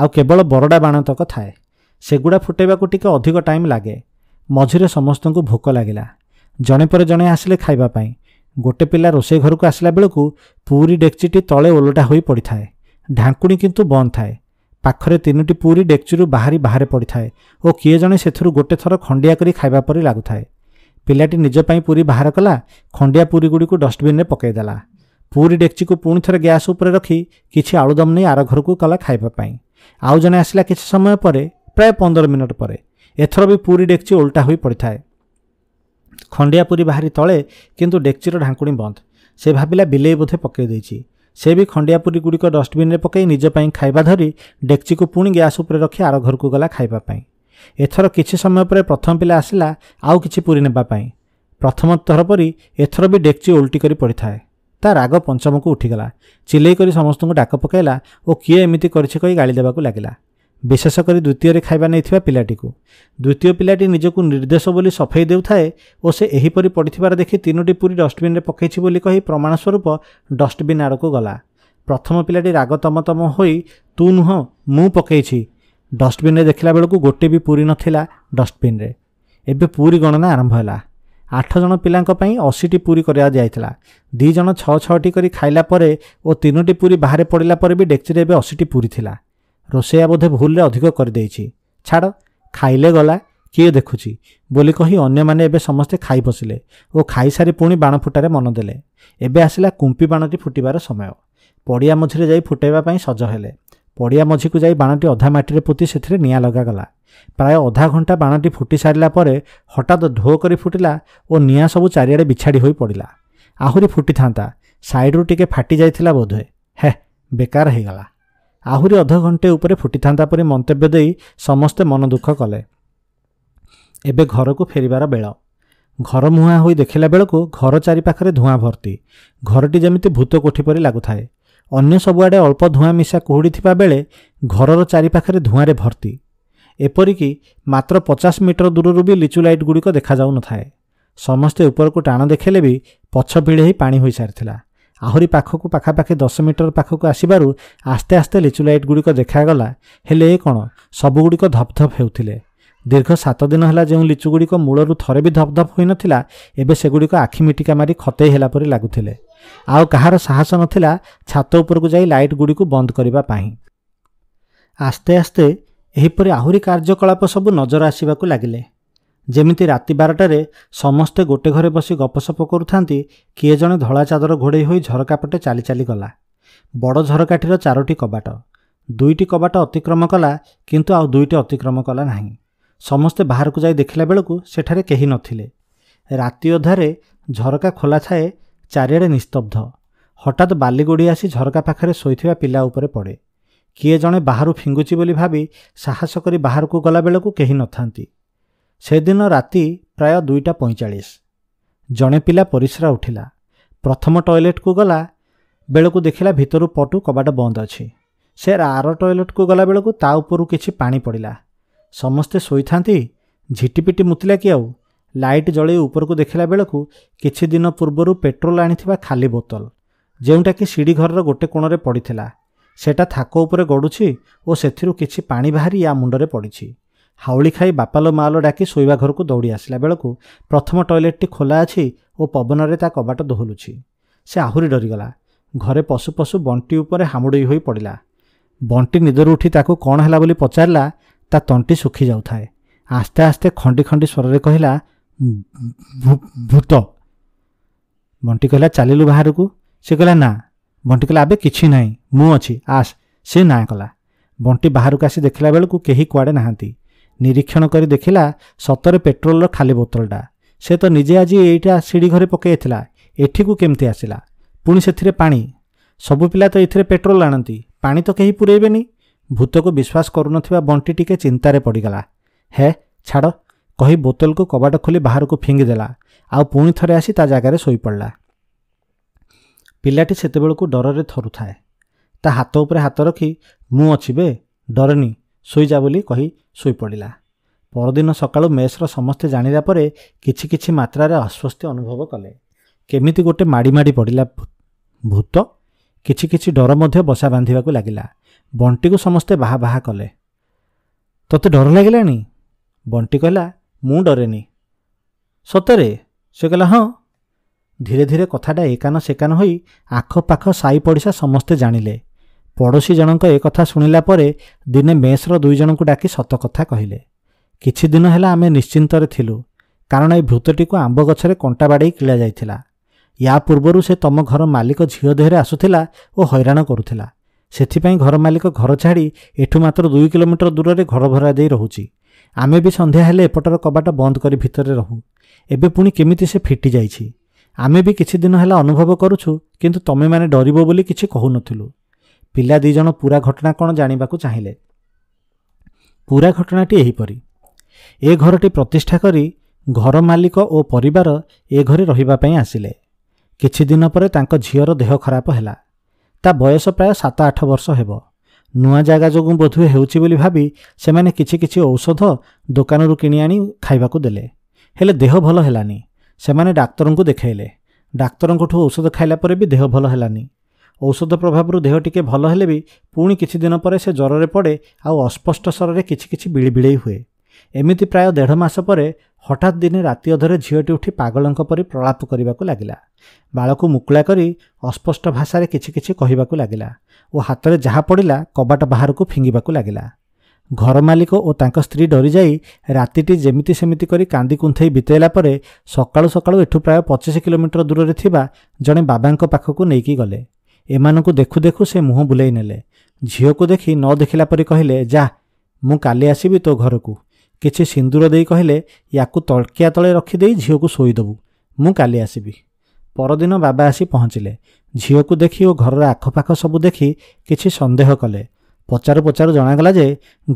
ଆଉ କେବଳ ବରଡ଼ା ବାଣତକ ଥାଏ ସେଗୁଡ଼ା ଫୁଟେଇବାକୁ ଟିକିଏ ଅଧିକ ଟାଇମ୍ ଲାଗେ ମଝିରେ ସମସ୍ତଙ୍କୁ ଭୋକ ଲାଗିଲା ଜଣେ ପରେ ଜଣେ ଆସିଲେ ଖାଇବା ପାଇଁ ଗୋଟେ ପିଲା ରୋଷେଇ ଘରକୁ ଆସିଲା ବେଳକୁ ପୁରୀ ଡେକ୍ଚିଟି ତଳେ ଓଲଟା ହୋଇ ପଡ଼ିଥାଏ ଢାଙ୍କୁଣୀ କିନ୍ତୁ ବନ୍ଦ ଥାଏ ପାଖରେ ତିନୋଟି ପୁରୀ ଡେକ୍ଚିରୁ ବାହାରି ବାହାରେ ପଡ଼ିଥାଏ ଓ କିଏ ଜଣେ ସେଥିରୁ ଗୋଟେ ଥର ଖଣ୍ଡିଆ କରି ଖାଇବା ପରି ଲାଗୁଥାଏ ପିଲାଟି ନିଜ ପାଇଁ ପୁରୀ ବାହାର କଲା ଖଣ୍ଡିଆ ପୁରୀଗୁଡ଼ିକୁ ଡଷ୍ଟବିନ୍ରେ ପକାଇଦେଲା ପୁରୀ ଡେକ୍ଚିକୁ ପୁଣି ଥରେ ଗ୍ୟାସ୍ ଉପରେ ରଖି କିଛି ଆଳୁଦମ ନେଇ ଆର ଘରକୁ କଲା ଖାଇବା ପାଇଁ ଆଉ ଜଣେ ଆସିଲା କିଛି ସମୟ ପରେ ପ୍ରାୟ ପନ୍ଦର ମିନିଟ୍ ପରେ ଏଥର ବି ପୁରୀ ଡେକ୍ଚି ଓଲଟା ହୋଇ ପଡ଼ିଥାଏ ଖଣ୍ଡିଆ ପୁରୀ ବାହାରି ତଳେ କିନ୍ତୁ ଡେକ୍ଚିର ଢାଙ୍କୁଣୀ ବନ୍ଦ ସେ ଭାବିଲା ବିଲେଇ ବୋଧେ ପକାଇ ଦେଇଛି ସେ ବି ଖଣ୍ଡିଆ ପୁରୀ ଗୁଡ଼ିକ ଡଷ୍ଟବିନ୍ରେ ପକାଇ ନିଜ ପାଇଁ ଖାଇବା ଧରି ଡେକ୍ଚିକୁ ପୁଣି ଗ୍ୟାସ୍ ଉପରେ ରଖି ଆର ଘରକୁ ଗଲା ଖାଇବା ପାଇଁ ଏଥର କିଛି ସମୟ ପରେ ପ୍ରଥମ ପିଲା ଆସିଲା ଆଉ କିଛି ପୁରୀ ନେବା ପାଇଁ ପ୍ରଥମ ଥର ପରି ଏଥର ବି ଡେକ୍ଚି ଓଲଟି କରି ପଡ଼ିଥାଏ ତା ରାଗ ପଞ୍ଚମକୁ ଉଠିଗଲା ଚିଲେଇ କରି ସମସ୍ତଙ୍କୁ ଡାକ ପକାଇଲା ଓ କିଏ ଏମିତି କରିଛି କହି ଗାଳି ଦେବାକୁ ଲାଗିଲା ବିଶେଷ କରି ଦ୍ୱିତୀୟରେ ଖାଇବା ନେଇଥିବା ପିଲାଟିକୁ ଦ୍ୱିତୀୟ ପିଲାଟି ନିଜକୁ ନିର୍ଦ୍ଦେଶ ବୋଲି ସଫେଇ ଦେଉଥାଏ ଓ ସେ ଏହିପରି ପଡ଼ିଥିବାର ଦେଖି ତିନୋଟି ପୁରୀ ଡଷ୍ଟବିନ୍ରେ ପକାଇଛି ବୋଲି କହି ପ୍ରମାଣ ସ୍ୱରୂପ ଡଷ୍ଟବିନ୍ ଆଡ଼କୁ ଗଲା ପ୍ରଥମ ପିଲାଟି ରାଗତମତମ ହୋଇ ତୁ ନୁହଁ ମୁଁ ପକାଇଛି ଡଷ୍ଟବିନ୍ରେ ଦେଖିଲା ବେଳକୁ ଗୋଟିଏ ବି ପୁରୀ ନଥିଲା ଡଷ୍ଟବିନ୍ରେ ଏବେ ପୁରୀ ଗଣନା ଆରମ୍ଭ ହେଲା ଆଠ ଜଣ ପିଲାଙ୍କ ପାଇଁ ଅଶୀଟି ପୁରୀ କରାଯାଇଥିଲା ଦୁଇ ଜଣ ଛଅ ଛଅଟି କରି ଖାଇଲା ପରେ ଓ ତିନୋଟି ପୁରୀ ବାହାରେ ପଡ଼ିଲା ପରେ ବି ଡେକ୍ଚିରେ ଏବେ ଅଶୀଟି ପୁରୀ ଥିଲା ରୋଷେଇଆ ବୋଧେ ଭୁଲରେ ଅଧିକ କରିଦେଇଛି ଛାଡ଼ ଖାଇଲେ ଗଲା କିଏ ଦେଖୁଛି ବୋଲି କହି ଅନ୍ୟମାନେ ଏବେ ସମସ୍ତେ ଖାଇ ବସିଲେ ଓ ଖାଇସାରି ପୁଣି ବାଣ ଫୁଟାରେ ମନ ଦେଲେ ଏବେ ଆସିଲା କୁମ୍ପି ବାଣଟି ଫୁଟିବାର ସମୟ ପଡ଼ିଆ ମଝିରେ ଯାଇ ଫୁଟାଇବା ପାଇଁ ସଜ ହେଲେ ପଡ଼ିଆ ମଝିକୁ ଯାଇ ବାଣଟି ଅଧା ମାଟିରେ ପୋତି ସେଥିରେ ନିଆଁ ଲଗାଗଲା ପ୍ରାୟ ଅଧା ଘଣ୍ଟା ବାଣଟି ଫୁଟି ସାରିଲା ପରେ ହଠାତ୍ ଢୋ କରି ଫୁଟିଲା ଓ ନିଆଁ ସବୁ ଚାରିଆଡ଼େ ବିଛାଡ଼ି ହୋଇ ପଡ଼ିଲା ଆହୁରି ଫୁଟିଥାନ୍ତା ସାଇଡ଼ରୁ ଟିକେ ଫାଟି ଯାଇଥିଲା ବୋଧହୁଏ ହେ ବେକାର ହୋଇଗଲା ଆହୁରି ଅଧଘଣ୍ଟେ ଉପରେ ଫୁଟିଥାନ୍ତା ପରି ମନ୍ତବ୍ୟ ଦେଇ ସମସ୍ତେ ମନ ଦୁଃଖ କଲେ ଏବେ ଘରକୁ ଫେରିବାର ବେଳ ଘର ମୁହାଁ ହୋଇ ଦେଖିଲା ବେଳକୁ ଘର ଚାରିପାଖରେ ଧୂଆଁ ଭର୍ତ୍ତି ଘରଟି ଯେମିତି ଭୂତ କୋଠି ପରି ଲାଗୁଥାଏ ଅନ୍ୟ ସବୁଆଡ଼େ ଅଳ୍ପ ଧୂଆଁ ମିଶା କୁହୁଡ଼ିଥିବା ବେଳେ ଘରର ଚାରିପାଖରେ ଧୂଆଁରେ ଭର୍ତ୍ତି ଏପରିକି ମାତ୍ର ପଚାଶ ମିଟର ଦୂରରୁ ବି ଲିଚୁ ଲାଇଟ୍ ଗୁଡ଼ିକ ଦେଖାଯାଉନଥାଏ ସମସ୍ତେ ଉପରକୁ ଟାଣ ଦେଖେଇଲେ ବି ପଛ ପିଢ଼ି ହେଇ ପାଣି ହୋଇସାରିଥିଲା ଆହୁରି ପାଖକୁ ପାଖାପାଖି ଦଶ ମିଟର ପାଖକୁ ଆସିବାରୁ ଆସ୍ତେ ଆସ୍ତେ ଲିଚୁ ଲାଇଟ୍ ଗୁଡ଼ିକ ଦେଖାଗଲା ହେଲେ ଏ କ'ଣ ସବୁଗୁଡ଼ିକ ଧପଧପ୍ ହେଉଥିଲେ ଦୀର୍ଘ ସାତ ଦିନ ହେଲା ଯେଉଁ ଲିଚୁଗୁଡ଼ିକ ମୂଳରୁ ଥରେ ବି ଧପଧପ୍ ହୋଇନଥିଲା ଏବେ ସେଗୁଡ଼ିକ ଆଖି ମିଟିକା ମାରି ଖତେଇ ହେଲା ପରି ଲାଗୁଥିଲେ ଆଉ କାହାର ସାହସ ନଥିଲା ଛାତ ଉପରକୁ ଯାଇ ଲାଇଟ୍ ଗୁଡ଼ିକୁ ବନ୍ଦ କରିବା ପାଇଁ ଆସ୍ତେ ଆସ୍ତେ ଏହିପରି ଆହୁରି କାର୍ଯ୍ୟକଳାପ ସବୁ ନଜର ଆସିବାକୁ ଲାଗିଲେ ଯେମିତି ରାତି ବାରଟାରେ ସମସ୍ତେ ଗୋଟେ ଘରେ ବସି ଗପସପ କରୁଥାନ୍ତି କିଏ ଜଣେ ଧଳା ଚାଦର ଘୋଡ଼େଇ ହୋଇ ଝରକା ପଟେ ଚାଲି ଚାଲିଗଲା ବଡ଼ ଝରକାଟିର ଚାରୋଟି କବାଟ ଦୁଇଟି କବାଟ ଅତିକ୍ରମ କଲା କିନ୍ତୁ ଆଉ ଦୁଇଟି ଅତିକ୍ରମ କଲା ନାହିଁ ସମସ୍ତେ ବାହାରକୁ ଯାଇ ଦେଖିଲା ବେଳକୁ ସେଠାରେ କେହି ନଥିଲେ ରାତି ଅଧାରେ ଝରକା ଖୋଲା ଥାଏ ଚାରିଆଡ଼େ ନିସ୍ତବ୍ଧ ହଠାତ୍ ବାଲିଗୁଡ଼ି ଆସି ଝରକା ପାଖରେ ଶୋଇଥିବା ପିଲା ଉପରେ ପଡ଼େ କିଏ ଜଣେ ବାହାରୁ ଫିଙ୍ଗୁଛି ବୋଲି ଭାବି ସାହସ କରି ବାହାରକୁ ଗଲାବେଳକୁ କେହି ନଥାନ୍ତି ସେଦିନ ରାତି ପ୍ରାୟ ଦୁଇଟା ପଇଁଚାଳିଶ ଜଣେ ପିଲା ପରିସ୍ରା ଉଠିଲା ପ୍ରଥମ ଟଏଲେଟ୍କୁ ଗଲା ବେଳକୁ ଦେଖିଲା ଭିତରୁ ପଟୁ କବାଟ ବନ୍ଦ ଅଛି ସେ ଆର ଟଏଲେଟ୍କୁ ଗଲାବେଳକୁ ତା ଉପରୁ କିଛି ପାଣି ପଡ଼ିଲା ସମସ୍ତେ ଶୋଇଥାନ୍ତି ଝିଟିପିଟି ମୁତିଲା କି ଆଉ ଲାଇଟ୍ ଜଳେଇ ଉପରକୁ ଦେଖିଲା ବେଳକୁ କିଛି ଦିନ ପୂର୍ବରୁ ପେଟ୍ରୋଲ ଆଣିଥିବା ଖାଲି ବୋତଲ ଯେଉଁଟାକି ସିଡ଼ି ଘରର ଗୋଟେ କୋଣରେ ପଡ଼ିଥିଲା ସେଟା ଥାକ ଉପରେ ଗଡ଼ୁଛି ଓ ସେଥିରୁ କିଛି ପାଣି ବାହାରି ୟା ମୁଣ୍ଡରେ ପଡ଼ିଛି ହାଉଳି ଖାଇ ବାପାଲୋ ମାଲ ଡାକି ଶୋଇବା ଘରକୁ ଦୌଡ଼ି ଆସିଲା ବେଳକୁ ପ୍ରଥମ ଟଏଲେଟ୍ଟି ଖୋଲା ଅଛି ଓ ପବନରେ ତା କବାଟ ଦୋହଲୁଛି ସେ ଆହୁରି ଡରିଗଲା ଘରେ ପଶୁ ପଶୁ ବଣ୍ଟି ଉପରେ ହାମୁଡ଼ି ହୋଇ ପଡ଼ିଲା ବଣ୍ଟି ନିଦରୁ ଉଠି ତାକୁ କ'ଣ ହେଲା ବୋଲି ପଚାରିଲା ତା ତଣ୍ଟି ଶୁଖିଯାଉଥାଏ ଆସ୍ତେ ଆସ୍ତେ ଖଣ୍ଡି ଖଣ୍ଡି ସ୍ୱରରେ କହିଲା ଭୂତ ବଣ୍ଟି କହିଲା ଚାଲିଲୁ ବାହାରକୁ ସେ କହିଲା ନା ବଣ୍ଟି କହିଲା ଏବେ କିଛି ନାହିଁ ମୁଁ ଅଛି ଆସ ସେ ନାଁ କଲା ବଣ୍ଟି ବାହାରକୁ ଆସି ଦେଖିଲା ବେଳକୁ କେହି କୁଆଡ଼େ ନାହାନ୍ତି ନିରୀକ୍ଷଣ କରି ଦେଖିଲା ସତରେ ପେଟ୍ରୋଲର ଖାଲି ବୋତଲଟା ସେ ତ ନିଜେ ଆଜି ଏଇଟା ସିଡ଼ି ଘରେ ପକାଇଥିଲା ଏଠିକୁ କେମିତି ଆସିଲା ପୁଣି ସେଥିରେ ପାଣି ସବୁ ପିଲା ତ ଏଥିରେ ପେଟ୍ରୋଲ ଆଣନ୍ତି ପାଣି ତ କେହି ପୁରେଇବେନି ଭୂତକୁ ବିଶ୍ୱାସ କରୁନଥିବା ବଣ୍ଟି ଟିକେ ଚିନ୍ତାରେ ପଡ଼ିଗଲା ହେ ଛାଡ଼ କହି ବୋତଲକୁ କବାଟ ଖୋଲି ବାହାରକୁ ଫିଙ୍ଗିଦେଲା ଆଉ ପୁଣି ଥରେ ଆସି ତା ଜାଗାରେ ଶୋଇପଡ଼ିଲା ପିଲାଟି ସେତେବେଳକୁ ଡରରେ ଥରୁଥାଏ ତା ହାତ ଉପରେ ହାତ ରଖି ମୁଁ ଅଛି ବେ ଡରନି ଶୋଇଯା ବୋଲି କହି ଶୋଇପଡ଼ିଲା ପରଦିନ ସକାଳୁ ମେସ୍ର ସମସ୍ତେ ଜାଣିଲା ପରେ କିଛି କିଛି ମାତ୍ରାରେ ଅସ୍ୱସ୍ତି ଅନୁଭବ କଲେ କେମିତି ଗୋଟେ ମାଡ଼ି ମାଡ଼ି ପଡ଼ିଲା ଭୂତ କିଛି କିଛି ଡର ମଧ୍ୟ ବସା ବାନ୍ଧିବାକୁ ଲାଗିଲା ବଣ୍ଟିକୁ ସମସ୍ତେ ବାହା ବାହା କଲେ ତତେ ଡର ଲାଗିଲାଣି ବଣ୍ଟି କହିଲା ମୁଁ ଡରେନି ସତରେ ସେ କହିଲା ହଁ ଧୀରେ ଧୀରେ କଥାଟା ଏକାନ ସେକାନ ହୋଇ ଆଖପାଖ ସାଇ ପଡ଼ିଶା ସମସ୍ତେ ଜାଣିଲେ ପଡ଼ୋଶୀ ଜଣଙ୍କ ଏ କଥା ଶୁଣିଲା ପରେ ଦିନେ ମେସ୍ର ଦୁଇ ଜଣଙ୍କୁ ଡାକି ସତ କଥା କହିଲେ କିଛି ଦିନ ହେଲା ଆମେ ନିଶ୍ଚିନ୍ତରେ ଥିଲୁ କାରଣ ଏ ଭୂତଟିକୁ ଆମ୍ବ ଗଛରେ କଣ୍ଟା ବାଡ଼େଇ କିଳା ଯାଇଥିଲା ୟା ପୂର୍ବରୁ ସେ ତମ ଘର ମାଲିକ ଝିଅ ଦେହରେ ଆସୁଥିଲା ଓ ହଇରାଣ କରୁଥିଲା ସେଥିପାଇଁ ଘର ମାଲିକ ଘର ଛାଡ଼ି ଏଠୁ ମାତ୍ର ଦୁଇ କିଲୋମିଟର ଦୂରରେ ଘର ଭରା ଦେଇ ରହୁଛି ଆମେ ବି ସନ୍ଧ୍ୟା ହେଲେ ଏପଟର କବାଟ ବନ୍ଦ କରି ଭିତରେ ରହୁ ଏବେ ପୁଣି କେମିତି ସେ ଫିଟି ଯାଇଛି ଆମେ ବି କିଛି ଦିନ ହେଲା ଅନୁଭବ କରୁଛୁ କିନ୍ତୁ ତମେମାନେ ଡରିବ ବୋଲି କିଛି କହୁନଥିଲୁ ପିଲା ଦୁଇ ଜଣ ପୁରା ଘଟଣା କ'ଣ ଜାଣିବାକୁ ଚାହିଁଲେ ପୁରା ଘଟଣାଟି ଏହିପରି ଏ ଘରଟି ପ୍ରତିଷ୍ଠା କରି ଘର ମାଲିକ ଓ ପରିବାର ଏ ଘରେ ରହିବା ପାଇଁ ଆସିଲେ କିଛି ଦିନ ପରେ ତାଙ୍କ ଝିଅର ଦେହ ଖରାପ ହେଲା ତା ବୟସ ପ୍ରାୟ ସାତ ଆଠ ବର୍ଷ ହେବ ନୂଆ ଜାଗା ଯୋଗୁଁ ବୋଧହୁଏ ହେଉଛି ବୋଲି ଭାବି ସେମାନେ କିଛି କିଛି ଔଷଧ ଦୋକାନରୁ କିଣି ଆଣି ଖାଇବାକୁ ଦେଲେ ହେଲେ ଦେହ ଭଲ ହେଲାନି ସେମାନେ ଡାକ୍ତରଙ୍କୁ ଦେଖାଇଲେ ଡାକ୍ତରଙ୍କଠୁ ଔଷଧ ଖାଇଲା ପରେ ବି ଦେହ ଭଲ ହେଲାନି ଔଷଧ ପ୍ରଭାବରୁ ଦେହ ଟିକେ ଭଲ ହେଲେ ବି ପୁଣି କିଛି ଦିନ ପରେ ସେ ଜ୍ୱରରେ ପଡ଼େ ଆଉ ଅସ୍ପଷ୍ଟ ସ୍ୱରରେ କିଛି କିଛି ବିଳି ବିଳେଇ ହୁଏ ଏମିତି ପ୍ରାୟ ଦେଢ଼ ମାସ ପରେ ହଠାତ୍ ଦିନେ ରାତି ଅଧରେ ଝିଅଟି ଉଠି ପାଗଳଙ୍କ ପରି ପ୍ରଳାପ କରିବାକୁ ଲାଗିଲା ବାଳକୁ ମୁକୁଳା କରି ଅସ୍ପଷ୍ଟ ଭାଷାରେ କିଛି କିଛି କହିବାକୁ ଲାଗିଲା ଓ ହାତରେ ଯାହା ପଡ଼ିଲା କବାଟ ବାହାରକୁ ଫିଙ୍ଗିବାକୁ ଲାଗିଲା ଘର ମାଲିକ ଓ ତାଙ୍କ ସ୍ତ୍ରୀ ଡରିଯାଇ ରାତିଟି ଯେମିତି ସେମିତି କରି କାନ୍ଦି କୁନ୍ଥେଇ ବିତେଇଲା ପରେ ସକାଳୁ ସକାଳୁ ଏଠୁ ପ୍ରାୟ ପଚିଶ କିଲୋମିଟର ଦୂରରେ ଥିବା ଜଣେ ବାବାଙ୍କ ପାଖକୁ ନେଇକି ଗଲେ ଏମାନଙ୍କୁ ଦେଖୁ ଦେଖୁ ସେ ମୁହଁ ବୁଲେଇ ନେଲେ ଝିଅକୁ ଦେଖି ନ ଦେଖିଲା ପରି କହିଲେ ଯା ମୁଁ କାଲି ଆସିବି ତୋ ଘରକୁ କିଛି ସିନ୍ଦୁର ଦେଇ କହିଲେ ୟାକୁ ତଳକିଆ ତଳେ ରଖିଦେଇ ଝିଅକୁ ଶୋଇଦେବୁ ମୁଁ କାଲି ଆସିବି ପରଦିନ ବାବା ଆସି ପହଞ୍ଚିଲେ ଝିଅକୁ ଦେଖି ଓ ଘରର ଆଖପାଖ ସବୁ ଦେଖି କିଛି ସନ୍ଦେହ କଲେ ପଚାରୁ ପଚାରୁ ଜଣାଗଲା ଯେ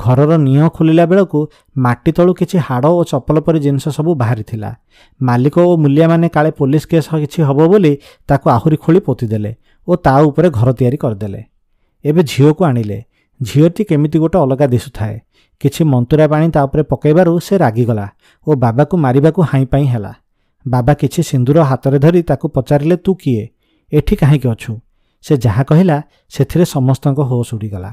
ଘରର ନିଅଁ ଖୋଲିଲା ବେଳକୁ ମାଟି ତଳୁ କିଛି ହାଡ଼ ଓ ଚପଲ ପରି ଜିନିଷ ସବୁ ବାହାରିଥିଲା ମାଲିକ ଓ ମୂଲିଆମାନେ କାଳେ ପୋଲିସ କେସ୍ କିଛି ହେବ ବୋଲି ତାକୁ ଆହୁରି ଖୋଳି ପୋତିଦେଲେ ଓ ତା ଉପରେ ଘର ତିଆରି କରିଦେଲେ ଏବେ ଝିଅକୁ ଆଣିଲେ ଝିଅଟି କେମିତି ଗୋଟେ ଅଲଗା ଦିଶୁଥାଏ କିଛି ମନ୍ତୁରା ପାଣି ତା ଉପରେ ପକାଇବାରୁ ସେ ରାଗିଗଲା ଓ ବାବାକୁ ମାରିବାକୁ ହାଇଁ ପାଇଁ ହେଲା ବାବା କିଛି ସିନ୍ଦୁର ହାତରେ ଧରି ତାକୁ ପଚାରିଲେ ତୁ କିଏ ଏଠି କାହିଁକି ଅଛୁ ସେ ଯାହା କହିଲା ସେଥିରେ ସମସ୍ତଙ୍କ ହୋସ୍ ଉଡ଼ିଗଲା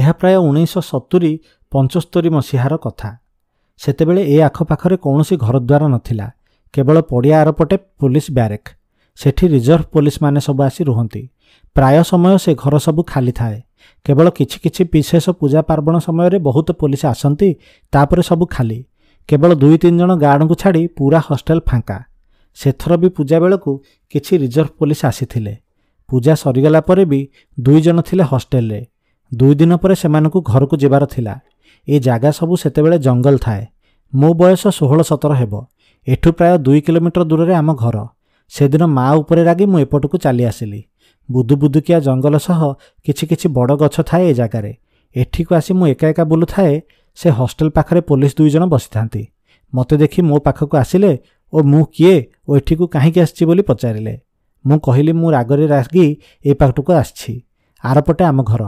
ଏହା ପ୍ରାୟ ଉଣେଇଶହ ସତୁରି ପଞ୍ଚସ୍ତରି ମସିହାର କଥା ସେତେବେଳେ ଏ ଆଖପାଖରେ କୌଣସି ଘରଦ୍ୱାର ନଥିଲା କେବଳ ପଡ଼ିଆ ଆରପଟେ ପୋଲିସ ବ୍ୟାରେକ୍ ସେଠି ରିଜର୍ଭ ପୋଲିସମାନେ ସବୁ ଆସି ରୁହନ୍ତି ପ୍ରାୟ ସମୟ ସେ ଘର ସବୁ ଖାଲି ଥାଏ କେବଳ କିଛି କିଛି ବିଶେଷ ପୂଜା ପାର୍ବଣ ସମୟରେ ବହୁତ ପୋଲିସ ଆସନ୍ତି ତାପରେ ସବୁ ଖାଲି କେବଳ ଦୁଇ ତିନି ଜଣ ଗାର୍ଡ଼ଙ୍କୁ ଛାଡ଼ି ପୁରା ହଷ୍ଟେଲ ଫାଙ୍କା ସେଥର ବି ପୂଜା ବେଳକୁ କିଛି ରିଜର୍ଭ ପୋଲିସ ଆସିଥିଲେ ପୂଜା ସରିଗଲା ପରେ ବି ଦୁଇ ଜଣ ଥିଲେ ହଷ୍ଟେଲରେ ଦୁଇ ଦିନ ପରେ ସେମାନଙ୍କୁ ଘରକୁ ଯିବାର ଥିଲା ଏ ଜାଗା ସବୁ ସେତେବେଳେ ଜଙ୍ଗଲ ଥାଏ ମୋ ବୟସ ଷୋହଳ ସତର ହେବ ଏଠୁ ପ୍ରାୟ ଦୁଇ କିଲୋମିଟର ଦୂରରେ ଆମ ଘର ସେଦିନ ମା ଉପରେ ରାଗି ମୁଁ ଏପଟକୁ ଚାଲି ଆସିଲି ବୁଦୁବୁଦୁକିଆ ଜଙ୍ଗଲ ସହ କିଛି କିଛି ବଡ଼ ଗଛ ଥାଏ ଏ ଜାଗାରେ ଏଠିକୁ ଆସି ମୁଁ ଏକା ଏକା ବୁଲୁଥାଏ ସେ ହଷ୍ଟେଲ ପାଖରେ ପୋଲିସ ଦୁଇଜଣ ବସିଥାନ୍ତି ମୋତେ ଦେଖି ମୋ ପାଖକୁ ଆସିଲେ ଓ ମୁଁ କିଏ ଓ ଏଠିକୁ କାହିଁକି ଆସିଛି ବୋଲି ପଚାରିଲେ ମୁଁ କହିଲି ମୁଁ ରାଗରେ ରାଗି ଏ ପାଖକୁ ଆସିଛି ଆରପଟେ ଆମ ଘର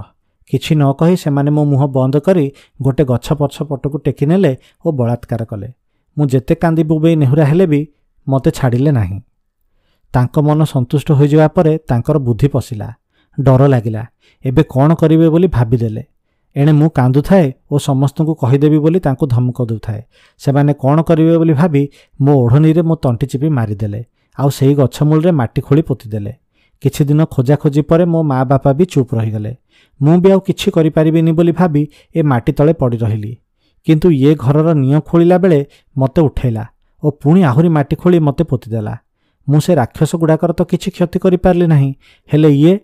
କିଛି ନ କହି ସେମାନେ ମୋ ମୁହଁ ବନ୍ଦ କରି ଗୋଟେ ଗଛ ପଛ ପଟକୁ ଟେକି ନେଲେ ଓ ବଳାତ୍କାର କଲେ ମୁଁ ଯେତେ କାନ୍ଦି ବୋବେଇ ନେହୁରା ହେଲେ ବି ମୋତେ ଛାଡ଼ିଲେ ନାହିଁ ତାଙ୍କ ମନ ସନ୍ତୁଷ୍ଟ ହୋଇଯିବା ପରେ ତାଙ୍କର ବୁଦ୍ଧି ପଶିଲା ଡର ଲାଗିଲା ଏବେ କ'ଣ କରିବେ ବୋଲି ଭାବିଦେଲେ ଏଣେ ମୁଁ କାନ୍ଦୁଥାଏ ଓ ସମସ୍ତଙ୍କୁ କହିଦେବି ବୋଲି ତାଙ୍କୁ ଧମକ ଦେଉଥାଏ ସେମାନେ କ'ଣ କରିବେ ବୋଲି ଭାବି ମୋ ଓଢ଼ଣୀରେ ମୋ ତଣ୍ଟି ଚିପି ମାରିଦେଲେ ଆଉ ସେହି ଗଛ ମୂଳରେ ମାଟି ଖୋଳି ପୋତିଦେଲେ କିଛି ଦିନ ଖୋଜାଖୋଜି ପରେ ମୋ ମା ବାପା ବି ଚୁପ୍ ରହିଗଲେ ମୁଁ ବି ଆଉ କିଛି କରିପାରିବିନି ବୋଲି ଭାବି ଏ ମାଟି ତଳେ ପଡ଼ି ରହିଲି କିନ୍ତୁ ଇଏ ଘରର ନିଅଁ ଖୋଳିଲା ବେଳେ ମୋତେ ଉଠେଇଲା ଓ ପୁଣି ଆହୁରି ମାଟି ଖୋଳି ମୋତେ ପୋତିଦେଲା ମୁଁ ସେ ରାକ୍ଷସଗୁଡ଼ାକର ତ କିଛି କ୍ଷତି କରିପାରିଲି ନାହିଁ ହେଲେ ଇଏ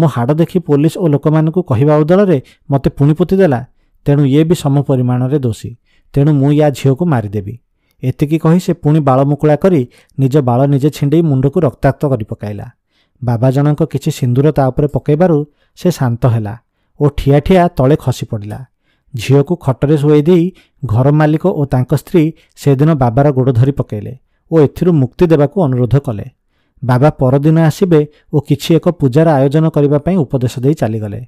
ମୋ ହାଡ଼ ଦେଖି ପୋଲିସ ଓ ଲୋକମାନଙ୍କୁ କହିବା ବଦଳରେ ମୋତେ ପୁଣି ପୋତିଦେଲା ତେଣୁ ଇଏ ବି ସମ ପରିମାଣରେ ଦୋଷୀ ତେଣୁ ମୁଁ ୟା ଝିଅକୁ ମାରିଦେବି ଏତିକି କହି ସେ ପୁଣି ବାଳ ମୁକୁଳା କରି ନିଜ ବାଳ ନିଜେ ଛିଣ୍ଡେଇ ମୁଣ୍ଡକୁ ରକ୍ତାକ୍ତ କରି ପକାଇଲା ବାବା ଜଣଙ୍କ କିଛି ସିନ୍ଦୁର ତା ଉପରେ ପକାଇବାରୁ ସେ ଶାନ୍ତ ହେଲା ଓ ଠିଆ ଠିଆ ତଳେ ଖସି ପଡ଼ିଲା ଝିଅକୁ ଖଟରେ ଶୁଆଇ ଦେଇ ଘର ମାଲିକ ଓ ତାଙ୍କ ସ୍ତ୍ରୀ ସେଦିନ ବାବାର ଗୋଡ଼ ଧରି ପକାଇଲେ ଓ ଏଥିରୁ ମୁକ୍ତି ଦେବାକୁ ଅନୁରୋଧ କଲେ ବାବା ପରଦିନ ଆସିବେ ଓ କିଛି ଏକ ପୂଜାର ଆୟୋଜନ କରିବା ପାଇଁ ଉପଦେଶ ଦେଇ ଚାଲିଗଲେ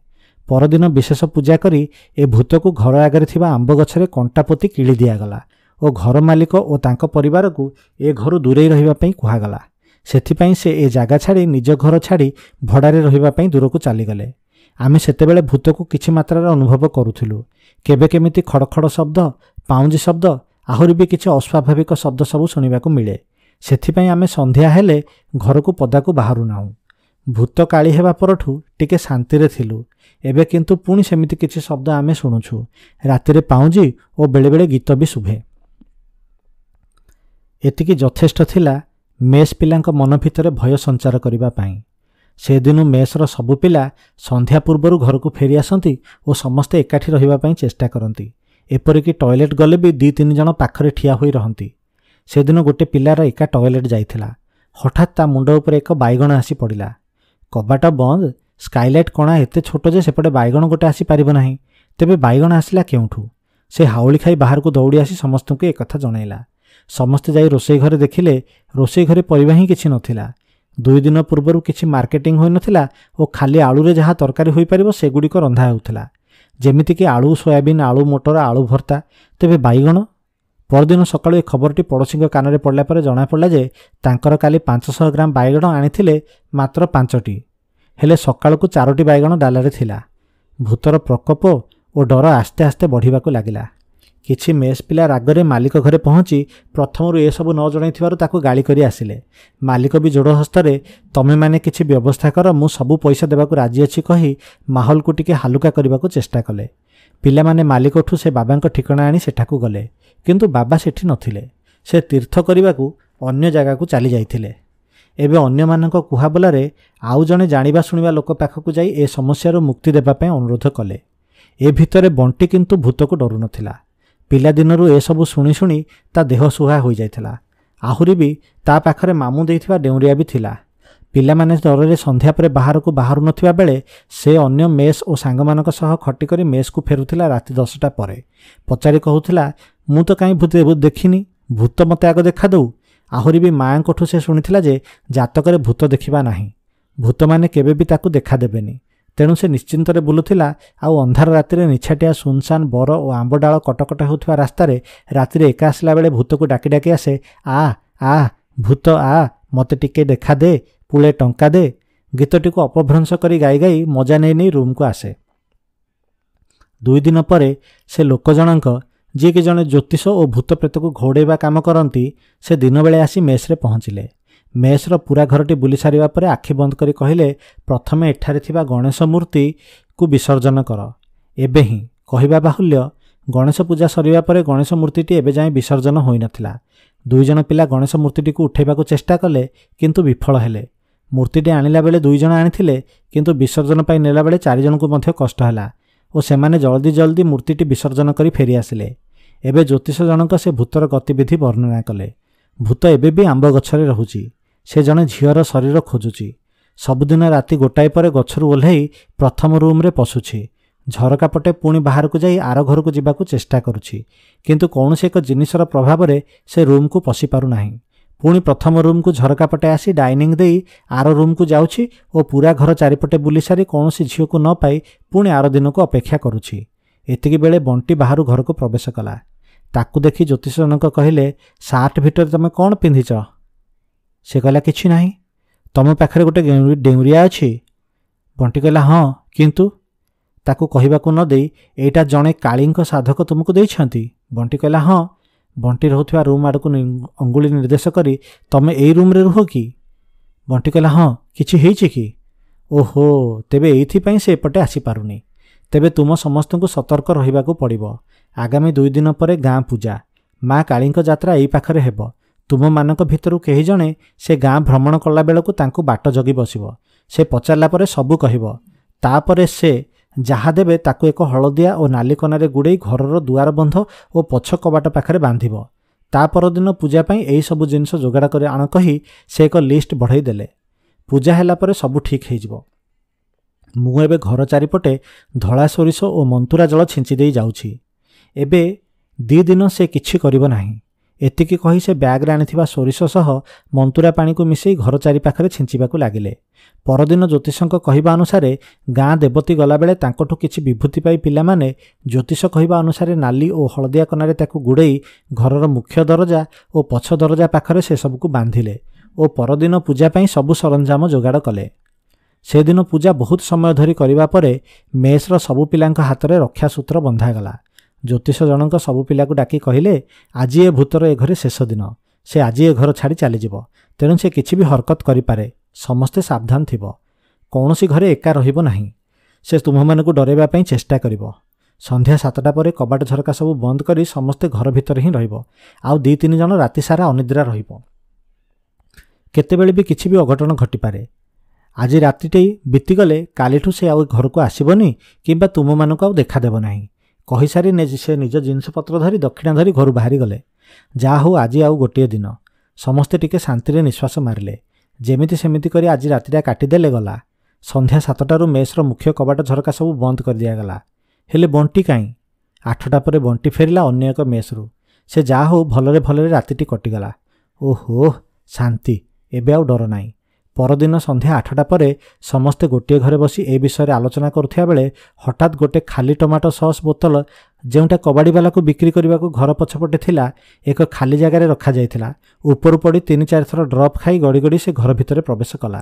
ପରଦିନ ବିଶେଷ ପୂଜା କରି ଏ ଭୂତକୁ ଘର ଆଗରେ ଥିବା ଆମ୍ବ ଗଛରେ କଣ୍ଟା ପୋତି କିଳି ଦିଆଗଲା ଓ ଘର ମାଲିକ ଓ ତାଙ୍କ ପରିବାରକୁ ଏ ଘରୁ ଦୂରେଇ ରହିବା ପାଇଁ କୁହାଗଲା ସେଥିପାଇଁ ସେ ଏ ଜାଗା ଛାଡ଼ି ନିଜ ଘର ଛାଡ଼ି ଭଡ଼ାରେ ରହିବା ପାଇଁ ଦୂରକୁ ଚାଲିଗଲେ ଆମେ ସେତେବେଳେ ଭୂତକୁ କିଛି ମାତ୍ରାରେ ଅନୁଭବ କରୁଥିଲୁ କେବେ କେମିତି ଖଡ଼ଖଡ଼ ଶବ୍ଦ ପାଉଁଜି ଶବ୍ଦ ଆହୁରି ବି କିଛି ଅସ୍ୱାଭାବିକ ଶବ୍ଦ ସବୁ ଶୁଣିବାକୁ ମିଳେ ସେଥିପାଇଁ ଆମେ ସନ୍ଧ୍ୟା ହେଲେ ଘରକୁ ପଦାକୁ ବାହାରୁ ନାହୁଁ ଭୂତକାଳି ହେବା ପରଠୁ ଟିକେ ଶାନ୍ତିରେ ଥିଲୁ ଏବେ କିନ୍ତୁ ପୁଣି ସେମିତି କିଛି ଶବ୍ଦ ଆମେ ଶୁଣୁଛୁ ରାତିରେ ପାଉଁଜି ଓ ବେଳେବେଳେ ଗୀତ ବି ଶୁଭେ ଏତିକି ଯଥେଷ୍ଟ ଥିଲା ମେସ୍ ପିଲାଙ୍କ ମନ ଭିତରେ ଭୟ ସଞ୍ଚାର କରିବା ପାଇଁ ସେଦିନ ମେସ୍ର ସବୁ ପିଲା ସନ୍ଧ୍ୟା ପୂର୍ବରୁ ଘରକୁ ଫେରିଆସନ୍ତି ଓ ସମସ୍ତେ ଏକାଠି ରହିବା ପାଇଁ ଚେଷ୍ଟା କରନ୍ତି ଏପରିକି ଟଏଲେଟ୍ ଗଲେ ବି ଦୁଇ ତିନି ଜଣ ପାଖରେ ଠିଆ ହୋଇ ରହନ୍ତି ସେଦିନ ଗୋଟେ ପିଲାର ଏକା ଟଏଲେଟ୍ ଯାଇଥିଲା ହଠାତ୍ ତା ମୁଣ୍ଡ ଉପରେ ଏକ ବାଇଗଣ ଆସି ପଡ଼ିଲା କବାଟ ବନ୍ଦ ସ୍କାଇଲାଇଟ୍ କଣା ଏତେ ଛୋଟ ଯେ ସେପଟେ ବାଇଗଣ ଗୋଟେ ଆସିପାରିବ ନାହିଁ ତେବେ ବାଇଗଣ ଆସିଲା କେଉଁଠୁ ସେ ହାଉଳି ଖାଇ ବାହାରକୁ ଦୌଡ଼ି ଆସି ସମସ୍ତଙ୍କୁ ଏକଥା ଜଣାଇଲା ସମସ୍ତେ ଯାଇ ରୋଷେଇ ଘରେ ଦେଖିଲେ ରୋଷେଇ ଘରେ ପରିବା ହିଁ କିଛି ନଥିଲା ଦୁଇ ଦିନ ପୂର୍ବରୁ କିଛି ମାର୍କେଟିଂ ହୋଇନଥିଲା ଓ ଖାଲି ଆଳୁରେ ଯାହା ତରକାରୀ ହୋଇପାରିବ ସେଗୁଡ଼ିକ ରନ୍ଧା ହେଉଥିଲା ଯେମିତିକି ଆଳୁ ସୋୟାବିନ୍ ଆଳୁ ମଟର ଆଳୁ ଭର୍ତ୍ତା ତେବେ ବାଇଗଣ ପରଦିନ ସକାଳୁ ଏ ଖବରଟି ପଡ଼ୋଶୀଙ୍କ କାନରେ ପଡ଼ିଲା ପରେ ଜଣାପଡ଼ିଲା ଯେ ତାଙ୍କର କାଲି ପାଞ୍ଚଶହ ଗ୍ରାମ ବାଇଗଣ ଆଣିଥିଲେ ମାତ୍ର ପାଞ୍ଚଟି ହେଲେ ସକାଳକୁ ଚାରୋଟି ବାଇଗଣ ଡାଲାରେ ଥିଲା ଭୂତର ପ୍ରକୋପ ଓ ଡର ଆସ୍ତେ ଆସ୍ତେ ବଢ଼ିବାକୁ ଲାଗିଲା କିଛି ମେସ୍ ପିଲା ରାଗରେ ମାଲିକ ଘରେ ପହଞ୍ଚି ପ୍ରଥମରୁ ଏସବୁ ନ ଜଣାଇଥିବାରୁ ତାକୁ ଗାଳି କରି ଆସିଲେ ମାଲିକ ବି ଯୋଡ଼ ହସ୍ତରେ ତମେମାନେ କିଛି ବ୍ୟବସ୍ଥା କର ମୁଁ ସବୁ ପଇସା ଦେବାକୁ ରାଜି ଅଛି କହି ମାହୋଲକୁ ଟିକେ ହାଲୁକା କରିବାକୁ ଚେଷ୍ଟା କଲେ ପିଲାମାନେ ମାଲିକଠୁ ସେ ବାବାଙ୍କ ଠିକଣା ଆଣି ସେଠାକୁ ଗଲେ କିନ୍ତୁ ବାବା ସେଠି ନଥିଲେ ସେ ତୀର୍ଥ କରିବାକୁ ଅନ୍ୟ ଜାଗାକୁ ଚାଲିଯାଇଥିଲେ ଏବେ ଅନ୍ୟମାନଙ୍କ କୁହାବୁଲାରେ ଆଉ ଜଣେ ଜାଣିବା ଶୁଣିବା ଲୋକ ପାଖକୁ ଯାଇ ଏ ସମସ୍ୟାରୁ ମୁକ୍ତି ଦେବା ପାଇଁ ଅନୁରୋଧ କଲେ ଏ ଭିତରେ ବଣ୍ଟି କିନ୍ତୁ ଭୂତକୁ ଡରୁନଥିଲା ପିଲାଦିନରୁ ଏସବୁ ଶୁଣି ଶୁଣି ତା ଦେହ ସୁହା ହୋଇଯାଇଥିଲା ଆହୁରି ବି ତା ପାଖରେ ମାମୁଁ ଦେଇଥିବା ଡେଉଁରିଆ ବି ଥିଲା ପିଲାମାନେ ଦଳରେ ସନ୍ଧ୍ୟା ପରେ ବାହାରକୁ ବାହାରୁନଥିବା ବେଳେ ସେ ଅନ୍ୟ ମେସ୍ ଓ ସାଙ୍ଗମାନଙ୍କ ସହ ଖଟି କରି ମେସ୍କୁ ଫେରୁଥିଲା ରାତି ଦଶଟା ପରେ ପଚାରି କହୁଥିଲା ମୁଁ ତ କାହିଁ ଭୂତ ଦେଖିନି ଭୂତ ମୋତେ ଆଗ ଦେଖାଦେଉ ଆହୁରି ବି ମାଆଙ୍କଠୁ ସେ ଶୁଣିଥିଲା ଯେ ଜାତକରେ ଭୂତ ଦେଖିବା ନାହିଁ ଭୂତମାନେ କେବେ ବି ତାକୁ ଦେଖାଦେବେନି ତେଣୁ ସେ ନିଶ୍ଚିନ୍ତରେ ବୁଲୁଥିଲା ଆଉ ଅନ୍ଧାର ରାତିରେ ନିଛାଟିଆ ଶୂନଶାନ ବର ଓ ଆମ୍ବ ଡାଳ କଟକଟ ହେଉଥିବା ରାସ୍ତାରେ ରାତିରେ ଏକା ଆସିଲା ବେଳେ ଭୂତକୁ ଡାକି ଡାକି ଆସେ ଆ ଆ ଭୂତ ଆ ମୋତେ ଟିକେ ଦେଖା ଦେ ପୁଳେ ଟଙ୍କା ଦେ ଗୀତଟିକୁ ଅପଭ୍ରଂଶ କରି ଗାଇ ଗାଇ ମଜା ନେଇ ନେଇ ରୁମ୍କୁ ଆସେ ଦୁଇ ଦିନ ପରେ ସେ ଲୋକ ଜଣଙ୍କ ଯିଏକି ଜଣେ ଜ୍ୟୋତିଷ ଓ ଭୂତପ୍ରେତକୁ ଘୋଡ଼େଇବା କାମ କରନ୍ତି ସେ ଦିନବେଳେ ଆସି ମେସ୍ରେ ପହଞ୍ଚିଲେ ମେସ୍ର ପୁରା ଘରଟି ବୁଲିସାରିବା ପରେ ଆଖି ବନ୍ଦ କରି କହିଲେ ପ୍ରଥମେ ଏଠାରେ ଥିବା ଗଣେଶ ମୂର୍ତ୍ତିକୁ ବିସର୍ଜନ କର ଏବେ ହିଁ କହିବା ବାହୁଲ୍ୟ ଗଣେଶ ପୂଜା ସରିବା ପରେ ଗଣେଶ ମୂର୍ତ୍ତିଟି ଏବେ ଯାଏଁ ବିସର୍ଜନ ହୋଇନଥିଲା ଦୁଇଜଣ ପିଲା ଗଣେଶ ମୂର୍ତ୍ତିଟିକୁ ଉଠାଇବାକୁ ଚେଷ୍ଟା କଲେ କିନ୍ତୁ ବିଫଳ ହେଲେ ମୂର୍ତ୍ତିଟି ଆଣିଲା ବେଳେ ଦୁଇଜଣ ଆଣିଥିଲେ କିନ୍ତୁ ବିସର୍ଜନ ପାଇଁ ନେଲାବେଳେ ଚାରିଜଣଙ୍କୁ ମଧ୍ୟ କଷ୍ଟ ହେଲା ଓ ସେମାନେ ଜଲ୍ଦି ଜଲ୍ଦି ମୂର୍ତ୍ତିଟି ବିସର୍ଜନ କରି ଫେରିଆସିଲେ ଏବେ ଜ୍ୟୋତିଷ ଜଣଙ୍କ ସେ ଭୂତର ଗତିବିଧି ବର୍ଣ୍ଣନା କଲେ ଭୂତ ଏବେ ବି ଆମ୍ବ ଗଛରେ ରହୁଛି ସେ ଜଣେ ଝିଅର ଶରୀର ଖୋଜୁଛି ସବୁଦିନ ରାତି ଗୋଟାଏ ପରେ ଗଛରୁ ଓହ୍ଲାଇ ପ୍ରଥମ ରୁମ୍ରେ ପଶୁଛି ଝରକା ପଟେ ପୁଣି ବାହାରକୁ ଯାଇ ଆର ଘରକୁ ଯିବାକୁ ଚେଷ୍ଟା କରୁଛି କିନ୍ତୁ କୌଣସି ଏକ ଜିନିଷର ପ୍ରଭାବରେ ସେ ରୁମ୍କୁ ପଶିପାରୁନାହିଁ ପୁଣି ପ୍ରଥମ ରୁମ୍କୁ ଝରକା ପଟେ ଆସି ଡାଇନିଂ ଦେଇ ଆର ରୁମ୍କୁ ଯାଉଛି ଓ ପୁରା ଘର ଚାରିପଟେ ବୁଲିସାରି କୌଣସି ଝିଅକୁ ନ ପାଇ ପୁଣି ଆର ଦିନକୁ ଅପେକ୍ଷା କରୁଛି ଏତିକିବେଳେ ବଣ୍ଟି ବାହାରୁ ଘରକୁ ପ୍ରବେଶ କଲା ତାକୁ ଦେଖି ଜ୍ୟୋତିଷ ଜଣକ କହିଲେ ସାର୍ଟ ଭିତରେ ତୁମେ କ'ଣ ପିନ୍ଧିଛ ସେ କହିଲା କିଛି ନାହିଁ ତୁମ ପାଖରେ ଗୋଟେ ଡେଉଁରିଆ ଅଛି ବଣ୍ଟି କହିଲା ହଁ କିନ୍ତୁ ତାକୁ କହିବାକୁ ନ ଦେଇ ଏଇଟା ଜଣେ କାଳୀଙ୍କ ସାଧକ ତୁମକୁ ଦେଇଛନ୍ତି ବଣ୍ଟି କହିଲା ହଁ ବଣ୍ଟି ରହୁଥିବା ରୁମ୍ ଆଡ଼କୁ ଅଙ୍ଗୁଳି ନିର୍ଦ୍ଦେଶ କରି ତୁମେ ଏଇ ରୁମ୍ରେ ରୁହ କି ବଣ୍ଟି କହିଲା ହଁ କିଛି ହେଇଛି କି ଓହୋ ତେବେ ଏଇଥିପାଇଁ ସେ ଏପଟେ ଆସିପାରୁନି ତେବେ ତୁମ ସମସ୍ତଙ୍କୁ ସତର୍କ ରହିବାକୁ ପଡ଼ିବ ଆଗାମୀ ଦୁଇ ଦିନ ପରେ ଗାଁ ପୂଜା ମା କାଳୀଙ୍କ ଯାତ୍ରା ଏଇ ପାଖରେ ହେବ ତୁମମାନଙ୍କ ଭିତରୁ କେହି ଜଣେ ସେ ଗାଁ ଭ୍ରମଣ କଲାବେଳକୁ ତାଙ୍କୁ ବାଟ ଜଗି ବସିବ ସେ ପଚାରିଲା ପରେ ସବୁ କହିବ ତାପରେ ସେ ଯାହା ଦେବେ ତାକୁ ଏକ ହଳଦିଆ ଓ ନାଲି ନାଲିକନାରେ ଗୁଡ଼େଇ ଘରର ଦୁଆର ବନ୍ଧ ଓ ପଛ କବାଟ ପାଖରେ ବାନ୍ଧିବ ତା ପରଦିନ ପୂଜା ପାଇଁ ଏହିସବୁ ଜିନିଷ ଯୋଗାଡ଼ କରି ଆଣ କହି ସେ ଏକ ଲିଷ୍ଟ ବଢ଼େଇ ଦେଲେ ପୂଜା ହେଲା ପରେ ସବୁ ଠିକ୍ ହୋଇଯିବ ମୁଁ ଏବେ ଘର ଚାରିପଟେ ଧଳା ସୋରିଷ ଓ ମନ୍ତୁରା ଜଳ ଛିଞ୍ଚି ଦେଇ ଯାଉଛି ଏବେ ଦୁଇ ଦିନ ସେ କିଛି କରିବ ନାହିଁ ଏତିକି କହି ସେ ବ୍ୟାଗ୍ରେ ଆଣିଥିବା ସୋରିଷ ସହ ମନ୍ତୁରା ପାଣିକୁ ମିଶାଇ ଘର ଚାରିପାଖରେ ଛିଞ୍ଚିବାକୁ ଲାଗିଲେ ପରଦିନ ଜ୍ୟୋତିଷଙ୍କ କହିବା ଅନୁସାରେ ଗାଁ ଦେବତୀ ଗଲାବେଳେ ତାଙ୍କଠୁ କିଛି ବିଭୂତି ପାଇ ପିଲାମାନେ ଜ୍ୟୋତିଷ କହିବା ଅନୁସାରେ ନାଲି ଓ ହଳଦିଆ କନାରେ ତାକୁ ଗୁଡ଼େଇ ଘରର ମୁଖ୍ୟ ଦରଜା ଓ ପଛ ଦରଜା ପାଖରେ ସେସବୁକୁ ବାନ୍ଧିଲେ ଓ ପରଦିନ ପୂଜା ପାଇଁ ସବୁ ସରଞ୍ଜାମ ଯୋଗାଡ଼ କଲେ ସେଦିନ ପୂଜା ବହୁତ ସମୟ ଧରି କରିବା ପରେ ମେସ୍ର ସବୁ ପିଲାଙ୍କ ହାତରେ ରକ୍ଷାସୂତ୍ର ବନ୍ଧାଗଲା ଜ୍ୟୋତିଷ ଜଣଙ୍କ ସବୁ ପିଲାକୁ ଡାକି କହିଲେ ଆଜି ଏ ଭୂତର ଏ ଘରେ ଶେଷ ଦିନ ସେ ଆଜି ଏ ଘର ଛାଡ଼ି ଚାଲିଯିବ ତେଣୁ ସେ କିଛି ବି ହରକତ କରିପାରେ ସମସ୍ତେ ସାବଧାନ ଥିବ କୌଣସି ଘରେ ଏକା ରହିବ ନାହିଁ ସେ ତୁମମାନଙ୍କୁ ଡରାଇବା ପାଇଁ ଚେଷ୍ଟା କରିବ ସନ୍ଧ୍ୟା ସାତଟା ପରେ କବାଟ ଝରକା ସବୁ ବନ୍ଦ କରି ସମସ୍ତେ ଘର ଭିତରେ ହିଁ ରହିବ ଆଉ ଦୁଇ ତିନି ଜଣ ରାତି ସାରା ଅନିଦ୍ରା ରହିବ କେତେବେଳେ ବି କିଛି ବି ଅଘଟଣ ଘଟିପାରେ ଆଜି ରାତିଟି ବିତିଗଲେ କାଲିଠୁ ସେ ଆଉ ଘରକୁ ଆସିବନି କିମ୍ବା ତୁମମାନଙ୍କୁ ଆଉ ଦେଖାଦେବ ନାହିଁ କହିସାରି ସେ ନିଜ ଜିନିଷପତ୍ର ଧରି ଦକ୍ଷିଣା ଧରି ଘରୁ ବାହାରିଗଲେ ଯାହା ହେଉ ଆଜି ଆଉ ଗୋଟିଏ ଦିନ ସମସ୍ତେ ଟିକେ ଶାନ୍ତିରେ ନିଶ୍ୱାସ ମାରିଲେ ଯେମିତି ସେମିତି କରି ଆଜି ରାତିଟା କାଟିଦେଲେ ଗଲା ସନ୍ଧ୍ୟା ସାତଟାରୁ ମେସ୍ର ମୁଖ୍ୟ କବାଟ ଝରକା ସବୁ ବନ୍ଦ କରିଦିଆଗଲା ହେଲେ ବଣ୍ଟି କାହିଁ ଆଠଟା ପରେ ବଣ୍ଟି ଫେରିଲା ଅନ୍ୟ ଏକ ମେସ୍ରୁ ସେ ଯାହା ହେଉ ଭଲରେ ଭଲରେ ରାତିଟି କଟିଗଲା ଓହୋ ଶାନ୍ତି ଏବେ ଆଉ ଡର ନାହିଁ ପରଦିନ ସନ୍ଧ୍ୟା ଆଠଟା ପରେ ସମସ୍ତେ ଗୋଟିଏ ଘରେ ବସି ଏ ବିଷୟରେ ଆଲୋଚନା କରୁଥିବା ବେଳେ ହଠାତ୍ ଗୋଟିଏ ଖାଲି ଟମାଟୋ ସସ୍ ବୋତଲ ଯେଉଁଟା କବାଡ଼ି ବାଲାକୁ ବିକ୍ରି କରିବାକୁ ଘର ପଛପଟେ ଥିଲା ଏକ ଖାଲି ଜାଗାରେ ରଖାଯାଇଥିଲା ଉପରୁ ପଡ଼ି ତିନି ଚାରିଥର ଡ୍ରପ୍ ଖାଇ ଗଡ଼ି ଗଡ଼ି ସେ ଘର ଭିତରେ ପ୍ରବେଶ କଲା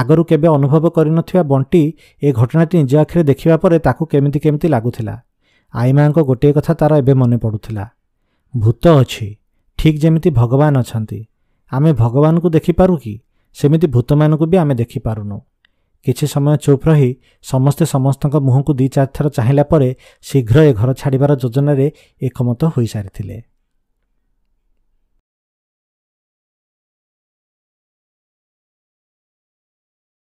ଆଗରୁ କେବେ ଅନୁଭବ କରିନଥିବା ବଣ୍ଟି ଏ ଘଟଣାଟି ନିଜ ଆଖିରେ ଦେଖିବା ପରେ ତାକୁ କେମିତି କେମିତି ଲାଗୁଥିଲା ଆଈମାଙ୍କ ଗୋଟିଏ କଥା ତା'ର ଏବେ ମନେ ପଡ଼ୁଥିଲା ଭୂତ ଅଛି ଠିକ୍ ଯେମିତି ଭଗବାନ ଅଛନ୍ତି ଆମେ ଭଗବାନଙ୍କୁ ଦେଖିପାରୁ କି ସେମିତି ଭୂତମାନଙ୍କୁ ବି ଆମେ ଦେଖିପାରୁନୁ କିଛି ସମୟ ଚୁପ୍ ରହି ସମସ୍ତେ ସମସ୍ତଙ୍କ ମୁହଁକୁ ଦୁଇ ଚାରିଥର ଚାହିଁଲା ପରେ ଶୀଘ୍ର ଏ ଘର ଛାଡ଼ିବାର ଯୋଜନାରେ ଏକମତ ହୋଇସାରିଥିଲେ